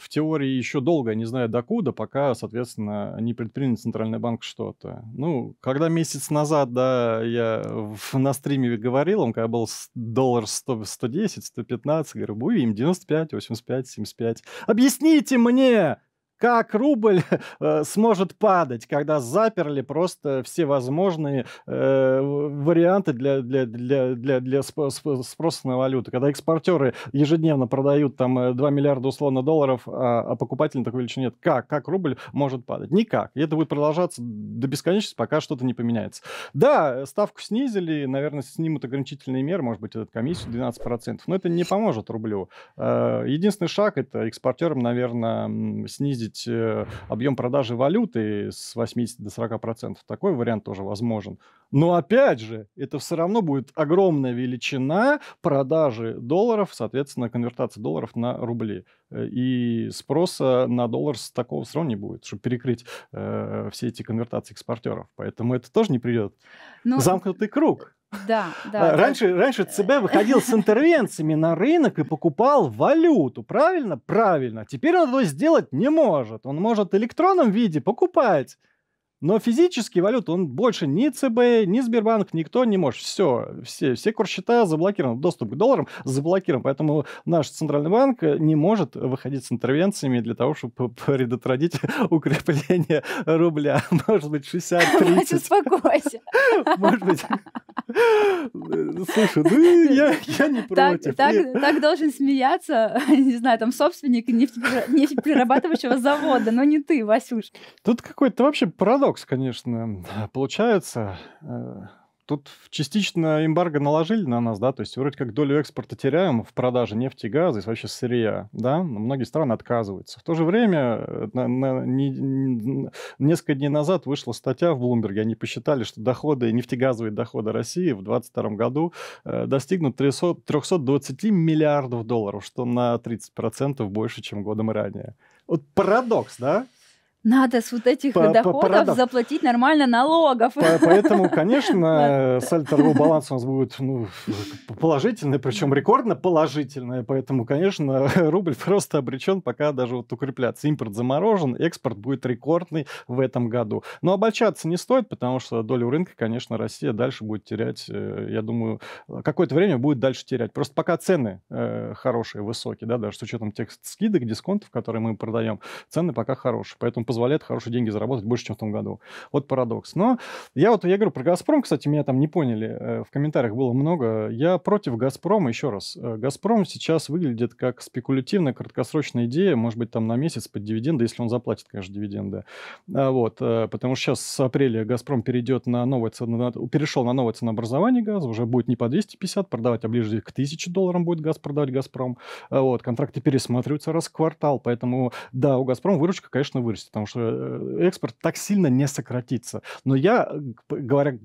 в теории еще долго, не знаю докуда, пока, соответственно, не предпринял Центральный банк что-то. Ну, когда месяц назад, да, я в, на стриме говорил, он когда был доллар 100, 110, 115, говорю, будем 95, 85, 75. Объясните мне, как рубль э, сможет падать, когда заперли просто все возможные э, варианты для, для, для, для, для спроса на валюту. Когда экспортеры ежедневно продают там 2 э, миллиарда условно долларов, а, а покупатель такой величины нет. Как? Как рубль может падать? Никак. И это будет продолжаться до бесконечности, пока что-то не поменяется. Да, ставку снизили, наверное, снимут ограничительные меры, может быть, этот комиссию 12%, но это не поможет рублю. Э, единственный шаг это экспортерам, наверное, снизить снизить э, объем продажи валюты с 80 до 40 процентов. Такой вариант тоже возможен. Но опять же, это все равно будет огромная величина продажи долларов, соответственно, конвертация долларов на рубли. Э, и спроса на доллар с такого все равно не будет, чтобы перекрыть э, все эти конвертации экспортеров. Поэтому это тоже не придет. Но... Ну, Замкнутый круг. Да, да. А раньше, да. раньше ЦБ выходил с интервенциями на рынок и покупал валюту, правильно? Правильно. Теперь он этого сделать не может. Он может в электронном виде покупать. Но физический валюту он больше ни ЦБ, ни Сбербанк, никто не может. Все, все, все курсчета заблокированы, доступ к долларам заблокирован. Поэтому наш центральный банк э, не может выходить с интервенциями для того, чтобы предотвратить укрепление рубля. Может быть, 60-30. Успокойся. Может быть, Слушай, ну я, я не против. Так, так, так должен смеяться, не знаю, там собственник нефтеперерабатывающего завода, но не ты, Васюш. Тут какой-то вообще парадокс, конечно, получается. Э, Тут частично эмбарго наложили на нас, да, то есть вроде как долю экспорта теряем в продаже нефти и газа, и вообще сырья, да, но многие страны отказываются. В то же время э, на, на, не, несколько дней назад вышла статья в Блумберге, они посчитали, что доходы, нефтегазовые доходы России в 2022 году э, достигнут 300, 320 миллиардов долларов, что на 30% больше, чем годом ранее. Вот парадокс, да? Надо с вот этих по, доходов по, по заплатить нормально налогов. По, поэтому, конечно, сальдо торгового баланса у нас будет ну, положительное, причем рекордно положительный. Поэтому, конечно, рубль просто обречен пока даже вот укрепляться. Импорт заморожен, экспорт будет рекордный в этом году. Но обольщаться не стоит, потому что долю рынка, конечно, Россия дальше будет терять. Э, я думаю, какое-то время будет дальше терять. Просто пока цены э, хорошие, высокие, да, даже с учетом тех скидок, дисконтов, которые мы продаем, цены пока хорошие. Поэтому позволяет хорошие деньги заработать больше, чем в том году. Вот парадокс. Но я вот, я говорю про «Газпром», кстати, меня там не поняли, э, в комментариях было много. Я против «Газпрома», еще раз. Э, «Газпром» сейчас выглядит как спекулятивная краткосрочная идея, может быть, там на месяц под дивиденды, если он заплатит, конечно, дивиденды. А вот, э, потому что сейчас с апреля «Газпром» перейдет на новое цено, перешел на новое ценообразование газа, уже будет не по 250 продавать, а ближе к 1000 долларам будет газ продавать «Газпром». А вот, контракты пересматриваются раз в квартал, поэтому, да, у «Газпром» выручка, конечно, вырастет потому что э, экспорт так сильно не сократится. Но я, э, говоря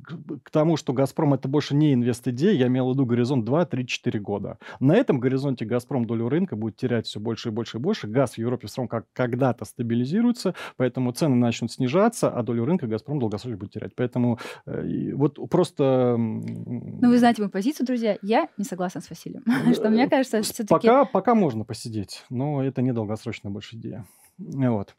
к тому, что «Газпром» — это больше не инвест-идея, я имел в виду горизонт 2, 3, 4 года. На этом горизонте «Газпром» долю рынка будет терять все больше и больше и больше. Газ в Европе все равно как когда-то стабилизируется, поэтому цены начнут снижаться, а долю рынка «Газпром» долгосрочно будет терять. Поэтому э, вот просто... Ну, вы знаете мою позицию, друзья. Я не согласна с Василием. Что мне кажется, все-таки... Пока можно посидеть, но это не долгосрочная больше идея. Вот.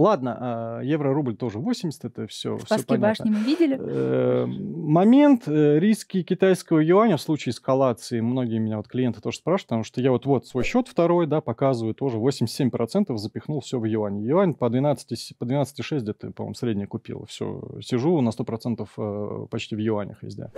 Ладно, а, евро-рубль тоже 80, это все, Спасские все понятно. башни мы видели. Э, момент э, риски китайского юаня в случае эскалации, многие меня вот клиенты тоже спрашивают, потому что я вот вот свой счет второй, да, показываю тоже 87% запихнул все в юань. Юань по 12,6 по 12 где-то, по-моему, средняя купила. Все, сижу на 100% э, почти в юанях везде.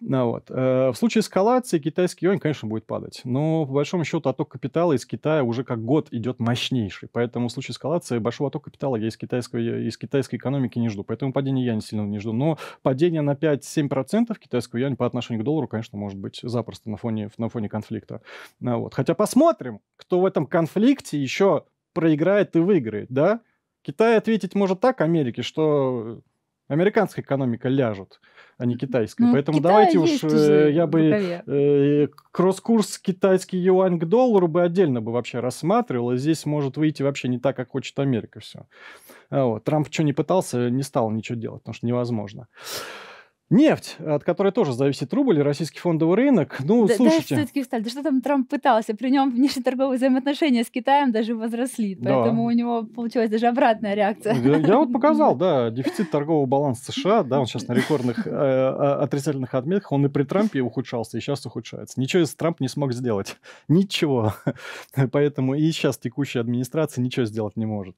Ну, вот. В случае эскалации китайский юань, конечно, будет падать. Но, по большому счету, отток капитала из Китая уже как год идет мощнейший. Поэтому в случае эскалации большого оттока капитала капитала я из, китайского, из китайской экономики не жду. Поэтому падение я не сильно не жду. Но падение на 5-7% китайского юань по отношению к доллару, конечно, может быть запросто на фоне, на фоне конфликта. А вот. Хотя посмотрим, кто в этом конфликте еще проиграет и выиграет, да? Китай ответить может так Америке, что американская экономика ляжет, а не китайская. Ну, Поэтому Китай давайте уж э, я бы э, кросс-курс китайский юань к доллару бы отдельно бы вообще рассматривал, и а здесь может выйти вообще не так, как хочет Америка все. А вот. Трамп что не пытался, не стал ничего делать, потому что невозможно. Нефть, от которой тоже зависит рубль и российский фондовый рынок. Ну, да, слушайте. Да, все-таки встали. Да что там Трамп пытался? При нем внешнеторговые взаимоотношения с Китаем даже возросли. Да. Поэтому у него получилась даже обратная реакция. Я, я вот показал, да, дефицит торгового баланса США, да, он сейчас на рекордных э, отрицательных отметках, он и при Трампе ухудшался, и сейчас ухудшается. Ничего из Трамп не смог сделать. Ничего. Поэтому и сейчас текущая администрация ничего сделать не может.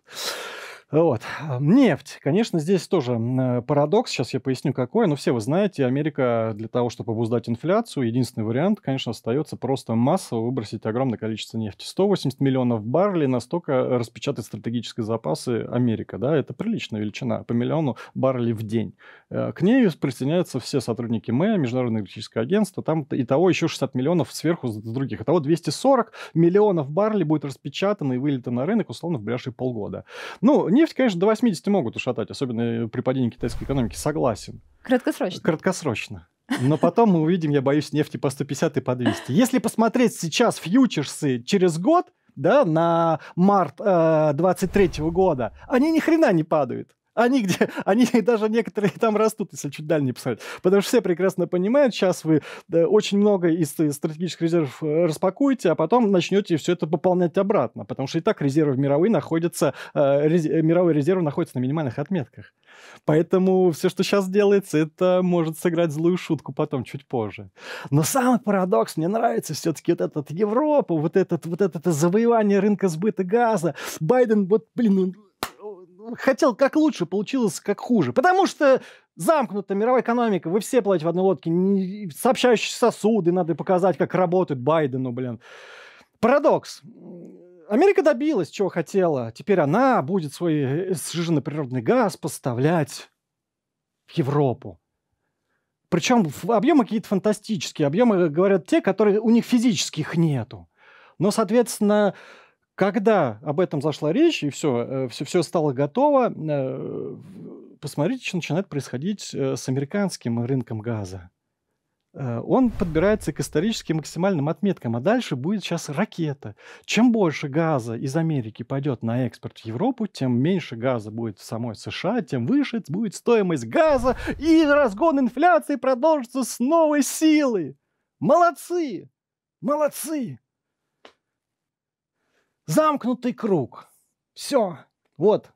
Вот. А, нефть. Конечно, здесь тоже э, парадокс. Сейчас я поясню, какой. Но ну, все вы знаете, Америка для того, чтобы обуздать инфляцию, единственный вариант, конечно, остается просто массово выбросить огромное количество нефти. 180 миллионов баррелей настолько э, распечатать стратегические запасы Америка. Да? Это приличная величина. По миллиону баррелей в день. Э, к ней присоединяются все сотрудники МЭ, Международное энергетическое агентство. Там и того еще 60 миллионов сверху с других. Итого 240 миллионов баррелей будет распечатано и вылито на рынок, условно, в ближайшие полгода. Ну, не нефть, конечно, до 80 могут ушатать, особенно э, при падении китайской экономики, согласен. Краткосрочно. Краткосрочно. Но потом мы увидим, я боюсь, нефти по 150 и по 200. Если посмотреть сейчас фьючерсы через год, да, на март э, 23 года, они ни хрена не падают. Они, где, они даже некоторые там растут, если чуть дальнее посмотреть. Потому что все прекрасно понимают, сейчас вы да, очень много из стратегических резервов э, распакуете, а потом начнете все это пополнять обратно. Потому что и так резервы мировые находятся, э, рез, э, мировые резервы находятся на минимальных отметках. Поэтому все, что сейчас делается, это может сыграть злую шутку потом, чуть позже. Но самый парадокс, мне нравится все-таки вот этот Европа, вот, этот, вот это завоевание рынка сбыта газа. Байден, вот, блин, ну, хотел как лучше, получилось как хуже. Потому что замкнута мировая экономика, вы все платите в одной лодке, не, сообщающие сосуды надо показать, как работают Байдену, блин. Парадокс. Америка добилась, чего хотела. Теперь она будет свой э, э, сжиженный природный газ поставлять в Европу. Причем объемы какие-то фантастические. Объемы, э, говорят, те, которые у них физических нету. Но, соответственно, когда об этом зашла речь, и все, э, все, все стало готово, э, посмотрите, что начинает происходить э, с американским рынком газа. Он подбирается к исторически максимальным отметкам, а дальше будет сейчас ракета. Чем больше газа из Америки пойдет на экспорт в Европу, тем меньше газа будет в самой США, тем выше будет стоимость газа, и разгон инфляции продолжится с новой силой. Молодцы! Молодцы! Замкнутый круг. Все. Вот.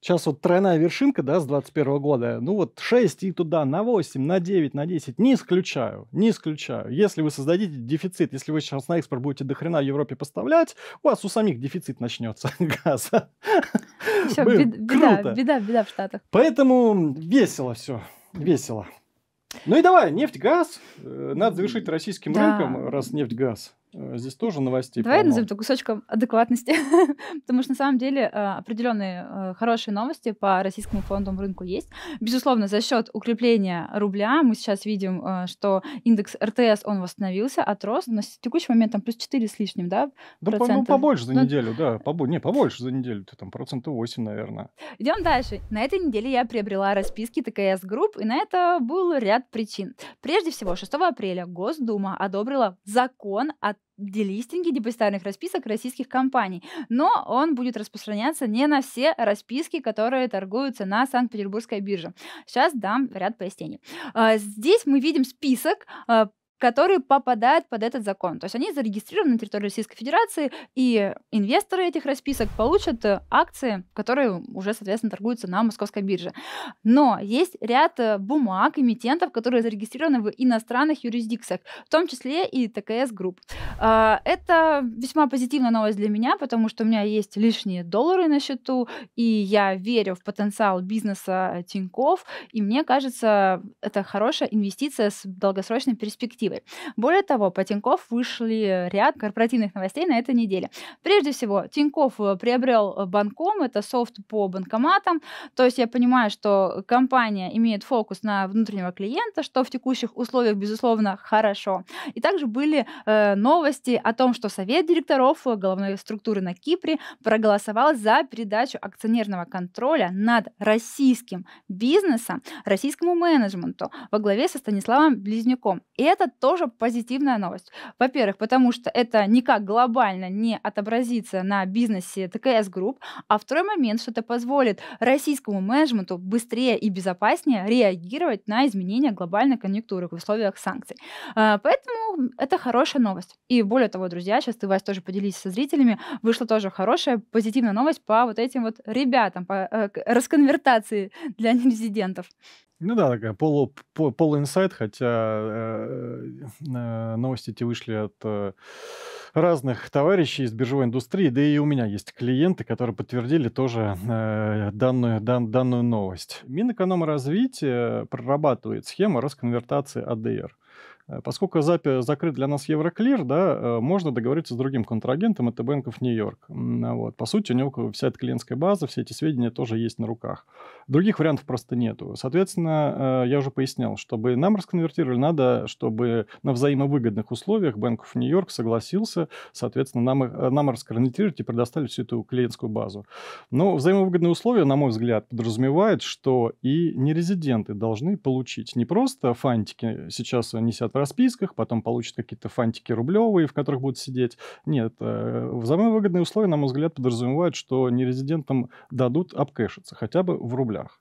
Сейчас вот тройная вершинка, да, с 21 года. Ну вот 6 и туда, на 8, на 9, на 10. Не исключаю, не исключаю. Если вы создадите дефицит, если вы сейчас на экспорт будете до хрена в Европе поставлять, у вас у самих дефицит начнется газа. Все, бед, беда, круто. беда, беда в Штатах. Поэтому весело все, весело. Ну и давай, нефть-газ. Э, надо завершить российским да. рынком, раз нефть-газ. Э, здесь тоже новостей. Давай полно. назовем это кусочком адекватности, потому что на самом деле а, определенные э, хорошие новости по российскому фондовому рынку есть. Безусловно, за счет укрепления рубля мы сейчас видим, э, что индекс РТС он восстановился, отрос. На текущий момент там плюс 4 с лишним, да? Да, по, ну, побольше за Но... Ну, неделю, да. Побо... Не, побольше за неделю, ты там процентов 8, наверное. Идем дальше. На этой неделе я приобрела расписки ТКС Групп, и на это был ряд причин. Прежде всего, 6 апреля Госдума одобрила закон о делистинге депозитарных расписок российских компаний, но он будет распространяться не на все расписки, которые торгуются на Санкт-Петербургской бирже. Сейчас дам ряд пояснений. А, здесь мы видим список а, которые попадают под этот закон. То есть они зарегистрированы на территории Российской Федерации, и инвесторы этих расписок получат э, акции, которые уже, соответственно, торгуются на московской бирже. Но есть ряд э, бумаг, эмитентов, которые зарегистрированы в иностранных юрисдикциях, в том числе и ТКС Групп. А, это весьма позитивная новость для меня, потому что у меня есть лишние доллары на счету, и я верю в потенциал бизнеса Тиньков, и мне кажется, это хорошая инвестиция с долгосрочной перспективой годы. Более того, по Тинькофф вышли ряд корпоративных новостей на этой неделе. Прежде всего, Тинькофф э, приобрел э, банком, это софт по банкоматам, то есть я понимаю, что компания имеет фокус на внутреннего клиента, что в текущих условиях, безусловно, хорошо. И также были э, новости о том, что совет директоров э, головной структуры на Кипре проголосовал за передачу акционерного контроля над российским бизнесом российскому менеджменту во главе со Станиславом Близнюком. И это тоже позитивная новость. Во-первых, потому что это никак глобально не отобразится на бизнесе ТКС Групп, а второй момент, что это позволит российскому менеджменту быстрее и безопаснее реагировать на изменения глобальной конъюнктуры в условиях санкций. А, поэтому это хорошая новость. И более того, друзья, сейчас ты, Вась, тоже поделись со зрителями, вышла тоже хорошая позитивная новость по вот этим вот ребятам, по э, расконвертации для нерезидентов. Ну да, такая полу, пол, полуинсайт, хотя э, э, новости эти вышли от э, разных товарищей из биржевой индустрии, да и у меня есть клиенты, которые подтвердили тоже э, данную, дан, данную новость. Минэкономразвитие прорабатывает схему расконвертации АДР. Э, поскольку ЗАПИ закрыт для нас Евроклир, да, э, можно договориться с другим контрагентом, это Банков Нью-Йорк. Вот. По сути, у него вся эта клиентская база, все эти сведения тоже есть на руках. Других вариантов просто нету. Соответственно, соответственно, э, я уже пояснял, чтобы нам расконвертировали, надо, чтобы на взаимовыгодных условиях Банк в Нью-Йорк согласился, соответственно, нам, э, нам расконвертировать и предоставили всю эту клиентскую базу. Но взаимовыгодные условия, на мой взгляд, подразумевают, что и нерезиденты должны получить не просто фантики, сейчас они сидят в расписках, потом получат какие-то фантики рублевые, в которых будут сидеть. Нет, э, взаимовыгодные условия, на мой взгляд, подразумевают, что нерезидентам дадут обкэшиться хотя бы в рублях.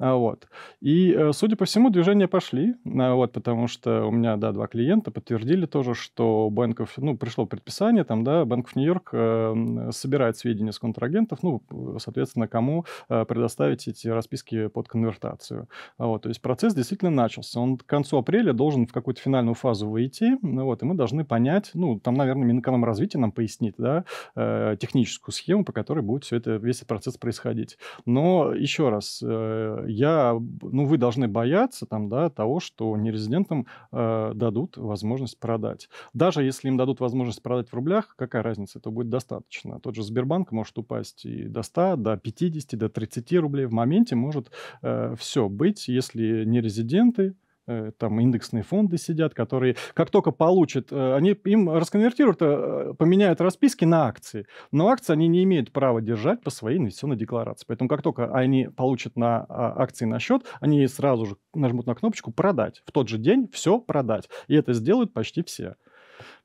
А, вот. И, э, судя по всему, движения пошли, а, вот, потому что у меня, да, два клиента подтвердили тоже, что Bank of, ну, пришло предписание, там, да, банк в Нью-Йорк э, собирает сведения с контрагентов, ну, соответственно, кому э, предоставить эти расписки под конвертацию. А, вот, то есть процесс действительно начался. Он к концу апреля должен в какую-то финальную фазу выйти, ну, вот, и мы должны понять, ну, там, наверное, Минэкономразвитие нам пояснит, да, э, техническую схему, по которой будет все это, весь этот процесс происходить. Но, еще раз, э, я, ну, вы должны бояться там, да, того, что нерезидентам э, дадут возможность продать. Даже если им дадут возможность продать в рублях, какая разница, это будет достаточно. Тот же Сбербанк может упасть и до 100, до 50, до 30 рублей. В моменте может э, все быть, если нерезиденты Э, там индексные фонды сидят, которые как только получат, э, они им расконвертируют, э, поменяют расписки на акции. Но акции они не имеют права держать по своей инвестиционной декларации. Поэтому как только они получат на а, акции на счет, они сразу же нажмут на кнопочку «продать». В тот же день все продать. И это сделают почти все.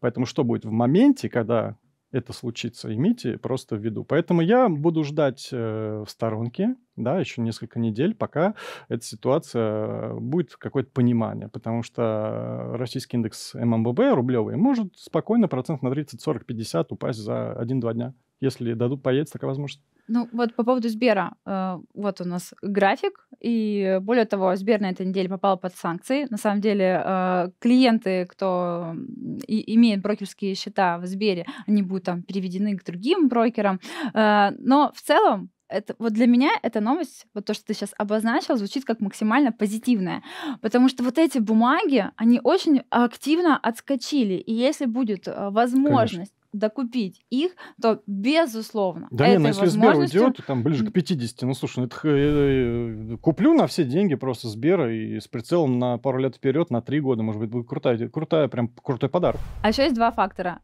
Поэтому что будет в моменте, когда это случится. Имейте просто в виду. Поэтому я буду ждать э, в сторонке, да, еще несколько недель, пока эта ситуация э, будет какое-то понимание, потому что э, российский индекс ММББ рублевый может спокойно процент на 30, 40, 50 упасть за 1-2 дня если дадут, появится такая возможность. Ну вот по поводу Сбера. Э, вот у нас график, и более того, Сбер на этой неделе попал под санкции. На самом деле э, клиенты, кто имеет брокерские счета в Сбере, они будут там переведены к другим брокерам. Э, но в целом это, вот для меня эта новость, вот то, что ты сейчас обозначил, звучит как максимально позитивная. Потому что вот эти бумаги, они очень активно отскочили. И если будет возможность Конечно докупить их, то безусловно. Да нет, ну, если возможностью... Сбер уйдет, там ближе к 50, ну слушай, ну, это, э, э, куплю на все деньги просто Сбера и с прицелом на пару лет вперед, на три года, может быть, будет крутая, крутая, прям крутой подарок. А еще есть два фактора.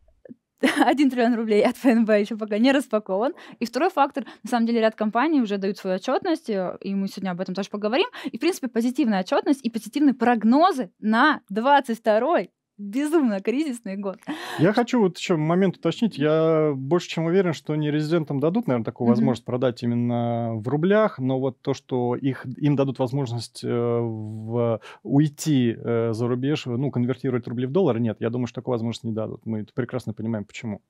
один триллион рублей от ФНБ еще пока не распакован. И второй фактор, на самом деле, ряд компаний уже дают свою отчетность, э, и мы сегодня об этом тоже поговорим. И, в принципе, позитивная отчетность и позитивные прогнозы на 22 безумно кризисный год. Я хочу вот еще момент уточнить. Я больше чем уверен, что не резидентам дадут, наверное, такую mm-hmm. возможность продать именно в рублях, но вот то, что их, им дадут возможность э, в, уйти э, за рубеж, ну, конвертировать рубли в доллары, нет, я думаю, что такую возможность не дадут. Мы это прекрасно понимаем, почему.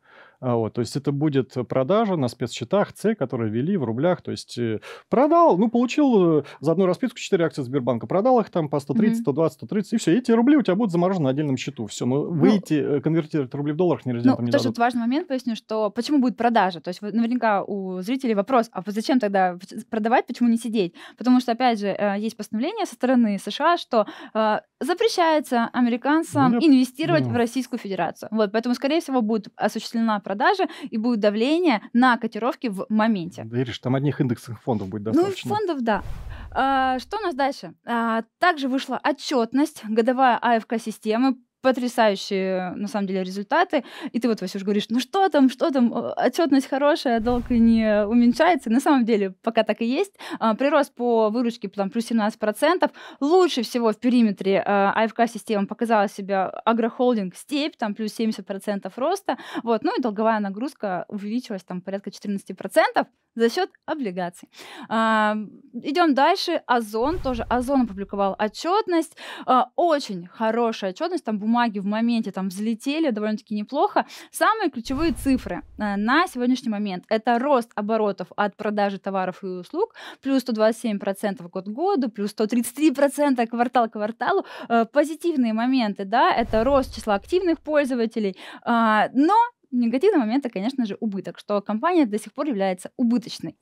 А, вот, то есть это будет продажа на спецсчетах C, которые вели в рублях, то есть э, продал, ну, получил э, за одну расписку 4 акции Сбербанка, продал их там по 130, mm-hmm. 120, 130, и все, эти рубли у тебя будут заморожены на отдельном счету счету все. Но ну, выйти, ну, конвертировать рубли в долларах не нельзя. Ну, там не тоже дадут. важный момент, поясню, что почему будет продажа. То есть наверняка у зрителей вопрос, а зачем тогда продавать, почему не сидеть? Потому что, опять же, э, есть постановление со стороны США, что э, запрещается американцам Нет. Ну, инвестировать да. в Российскую Федерацию. Вот, поэтому, скорее всего, будет осуществлена продажа и будет давление на котировки в моменте. Да, Ириш, там одних индексных фондов будет ну, достаточно. Ну, фондов, да. А, что у нас дальше? А, также вышла отчетность, годовая АФК-системы потрясающие, на самом деле, результаты. И ты вот, Васюш, говоришь, ну что там, что там, отчетность хорошая, долг не уменьшается. На самом деле, пока так и есть. А, прирост по выручке там, плюс 17%. Лучше всего в периметре а, АФК-система показала себя агрохолдинг «Степь», там плюс 70% роста. Вот. Ну и долговая нагрузка увеличилась там порядка 14% за счет облигаций. А, идем дальше. Озон тоже. Озон опубликовал отчетность. А, очень хорошая отчетность. Там бумаги в моменте там взлетели довольно-таки неплохо. Самые ключевые цифры э, на сегодняшний момент – это рост оборотов от продажи товаров и услуг, плюс 127% год к году, плюс 133% квартал к кварталу. Э, позитивные моменты, да, это рост числа активных пользователей, а, но Негативный момент это, конечно же, убыток, что компания до сих пор является убыточной.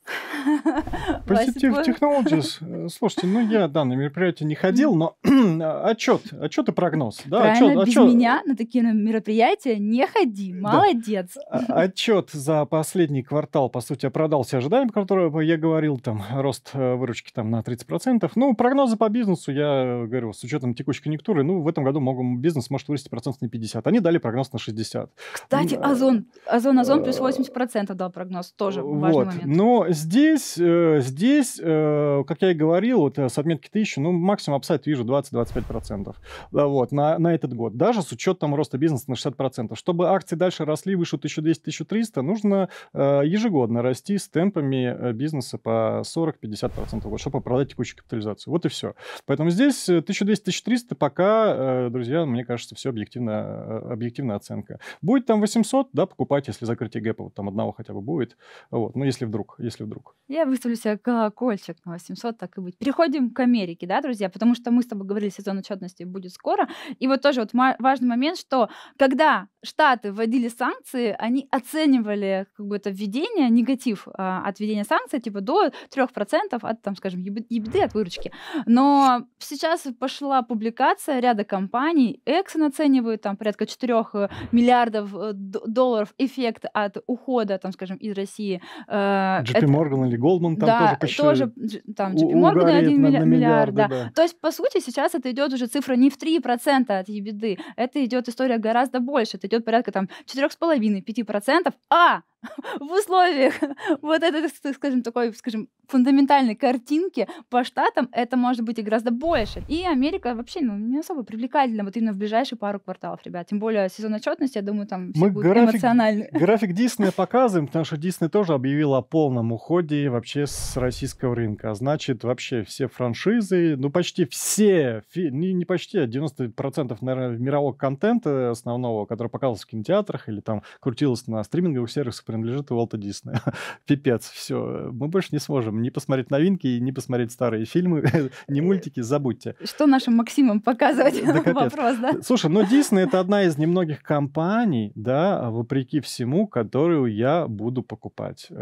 Positive Technologies. Э, слушайте, ну я, да, на мероприятие не ходил, но отчет, отчет и прогноз. Да, отчет, без отчет... меня на такие мероприятия не ходи, молодец. Да. Отчет за последний квартал, по сути, продался ожидаем, который я говорил, там, рост э, выручки там на 30%. Ну, прогнозы по бизнесу, я говорю, с учетом текущей конъюнктуры, ну, в этом году могу, бизнес может вырасти процентов на 50. Они дали прогноз на 60. Кстати, а Озон. Э, озон, озон плюс 80% э, дал прогноз, тоже важный вот. момент. Но здесь, э, здесь, как я и говорил, вот с отметки 1000, ну, максимум апсайт вижу 20-25% да, вот, на, на этот год. Даже с учетом роста бизнеса на 60%. Чтобы акции дальше росли выше 1200-1300, нужно ежегодно расти с темпами бизнеса по 40-50%, вот, чтобы продать текущую капитализацию. Вот и все. Поэтому здесь 1200-1300 пока, друзья, мне кажется, все объективно, объективная оценка. Будет там 800, счет, да, покупать, если закрытие гэпа вот там одного хотя бы будет. Вот, ну, если вдруг, если вдруг. Я выставлю себе колокольчик на 800, так и быть. Переходим к Америке, да, друзья, потому что мы с тобой говорили, сезон отчетности будет скоро. И вот тоже вот важный момент, что когда Штаты вводили санкции, они оценивали как бы это введение, негатив а, от введения санкций, типа до 3% от, там, скажем, ебеды от выручки. Но сейчас пошла публикация ряда компаний, Exxon оценивают там порядка 4 э, миллиардов э, долларов эффект от ухода, там, скажем, из России. Э, JP это... или Goldman там да, тоже, тоже там JP Morgan 1 миллиард, миллиард да. да. То есть, по сути, сейчас это идет уже цифра не в 3% от ебеды, это идет история гораздо больше, это идет порядка там 4,5-5%, а в условиях вот этой, скажем, такой, скажем, фундаментальной картинки по штатам это может быть и гораздо больше. И Америка вообще ну, не особо привлекательна вот именно в ближайшие пару кварталов, ребят. Тем более сезон отчетности, я думаю, там все Мы будет график, эмоционально. График Диснея показываем, потому что Дисней тоже объявил о полном уходе вообще с российского рынка. А значит, вообще все франшизы, ну почти все, не, не почти, а 90% наверное, мирового контента основного, который показывался в кинотеатрах или там крутилось на стриминговых сервисах, принадлежит Уолту Диснею. Пипец, все. Мы больше не сможем не посмотреть новинки, не посмотреть старые фильмы, не э, мультики, забудьте. Что нашим Максимам показывать? Да, Вопрос, да? Слушай, но ну, Дисней это одна из немногих компаний, да, вопреки всему, которую я буду покупать. Э,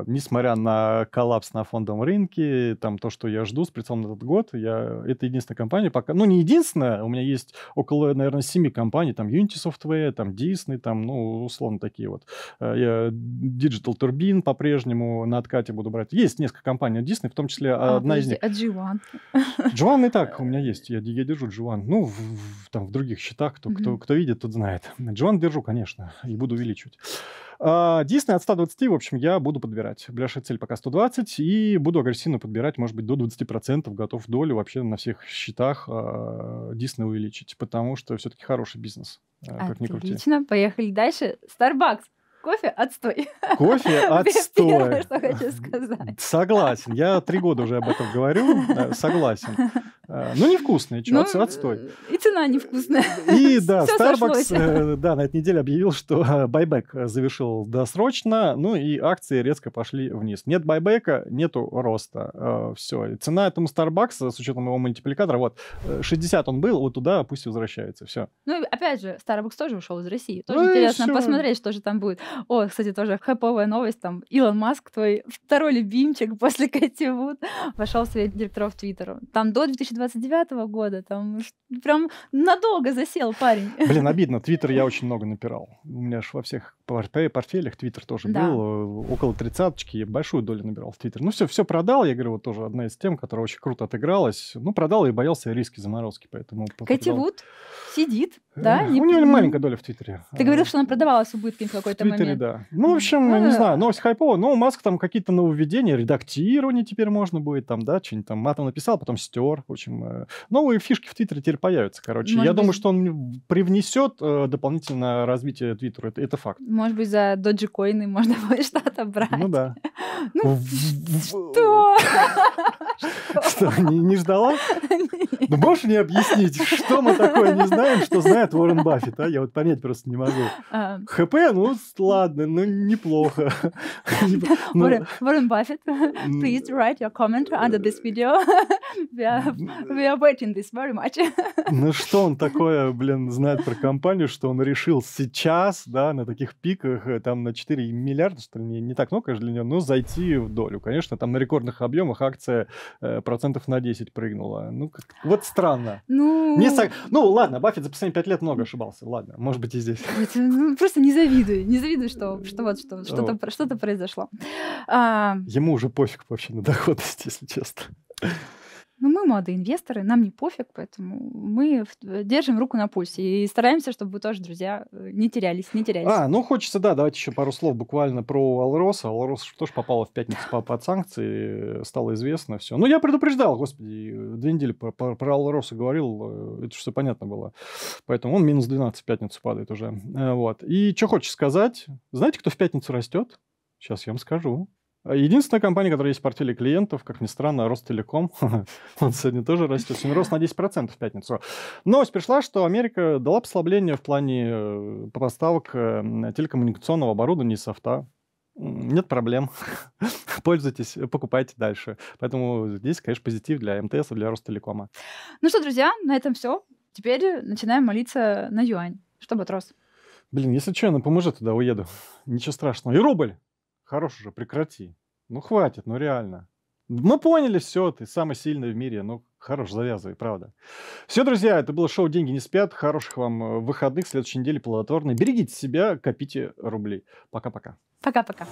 э, несмотря на коллапс на фондовом рынке, там то, что я жду с прицелом на этот год, я... это единственная компания пока... Ну, не единственная, у меня есть около, наверное, семи компаний, там Unity Software, там Disney, там, ну, условно, такие вот. Я Digital Turbine по-прежнему на откате буду брать. Есть несколько компаний от Disney, в том числе а, одна из них. А G1? G1 и так э, у меня есть. Я, я держу G1. Ну, в, в, там в других счетах, кто, mm-hmm. кто, кто видит, тот знает. G1 держу, конечно, и буду увеличивать. Дисней а, от 120, в общем, я буду подбирать. Ближайшая цель пока 120, и буду агрессивно подбирать, может быть, до 20% готов долю вообще на всех счетах Дисней а, увеличить, потому что все-таки хороший бизнес, э, как Отлично, ни крути. поехали дальше. Starbucks. Кофе отстой. Кофе отстой. Первое, что хочу сказать. Согласен. Я три года уже об этом говорю. Согласен. Э, ну, невкусный, что, ну, отстой. И цена невкусная. И да, Все Starbucks э, да, на этой неделе объявил, что э, байбек завершил досрочно, ну и акции резко пошли вниз. Нет байбека, нету роста. Все. Цена этому Starbucks, с учетом его мультипликатора, вот, 60 он был, вот туда пусть возвращается. Все. Ну, опять же, Starbucks тоже ушел из России. Тоже ну, интересно посмотреть, что же там будет. О, кстати, тоже хэповая новость. Там Илон Маск, твой второй любимчик после Кэти Вуд, вошел в совет директоров Твиттера. Там до 2029 года, там прям надолго засел парень. Блин, обидно. Твиттер я очень много напирал. У меня аж во всех портфелях, Твиттер тоже да. был, э, около тридцаточки, большую долю набирал в Твиттер. Ну все, все продал, я говорю, вот тоже одна из тем, которая очень круто отыгралась. Ну продал и боялся риски заморозки, поэтому... Кэти Вуд сидит, э, да? У нее маленькая доля в Твиттере. Ты говорил, э, что она продавалась с убытками в какой-то момент. В Твиттере, да. Ну, в общем, не знаю, новость хайповая, но ну, маска там какие-то нововведения, редактирование теперь можно будет, там, да, что-нибудь там матом написал, потом стер, в общем. Новые ну, фишки в Твиттере теперь появятся, короче. Я думаю, что он привнесет дополнительное развитие Твиттера, это факт может быть, за доджикоины можно будет что-то брать. Ну да. Ну, что? Что, не ждала? Ну, можешь мне объяснить, что мы такое не знаем, что знает Уоррен Баффет, а? Я вот понять просто не могу. А. ХП, ну, ладно, ну, неплохо. Ну, Уоррен Баффет, please write your comment under this э, video. We are, we are waiting this very much. Ну, что он такое, блин, знает про компанию, что он решил сейчас, да, на таких пи пиках, э, там на 4 миллиарда, что ли, не, не так много, конечно, для него. но зайти в долю. Конечно, там на рекордных объемах акция э, процентов на 10 прыгнула. Ну, как, вот странно. Ну... Не со... ну, ладно, Баффет за последние 5 лет много ошибался. Ладно, может быть и здесь. Это, ну, просто не завидую, не завидую, что, что вот что, что-то, вот. что-то произошло. А... Ему уже пофиг вообще на доходность, если честно. Ну мы молодые инвесторы, нам не пофиг, поэтому мы э, держим руку на пульсе и стараемся, чтобы вы тоже, друзья, э, не терялись, не терялись. А, ну хочется, да, давайте еще пару слов буквально про Алроса. Алрос тоже попала в пятницу под санкции, э, стало известно все. Ну, я предупреждал, господи, две недели про, про, про Алроса говорил, это все понятно было. Поэтому он минус 12 в пятницу падает уже. Вот. И что хочешь сказать? Знаете, кто в пятницу растет? Сейчас я вам скажу. А единственная компания, которая есть в портфеле клиентов, как ни странно, Ростелеком. Он сегодня тоже растет. Сегодня рос на 10% в пятницу. Новость пришла, что Америка дала послабление в плане э, поставок э, телекоммуникационного оборудования и софта. Нет проблем. Пользуйтесь, покупайте дальше. Поэтому здесь, конечно, позитив для МТС и для Ростелекома. Ну что, друзья, на этом все. Теперь начинаем молиться на юань, чтобы отрос. Блин, если что, на поможет, туда уеду. Ничего страшного. И рубль! Хорош уже, прекрати. Ну хватит, ну реально. Мы поняли все, ты самый сильный в мире. Ну, хорош, завязывай, правда. Все, друзья, это было шоу «Деньги не спят». Хороших вам э, выходных, следующей недели плодотворной. Берегите себя, копите рубли. Пока-пока. Пока-пока.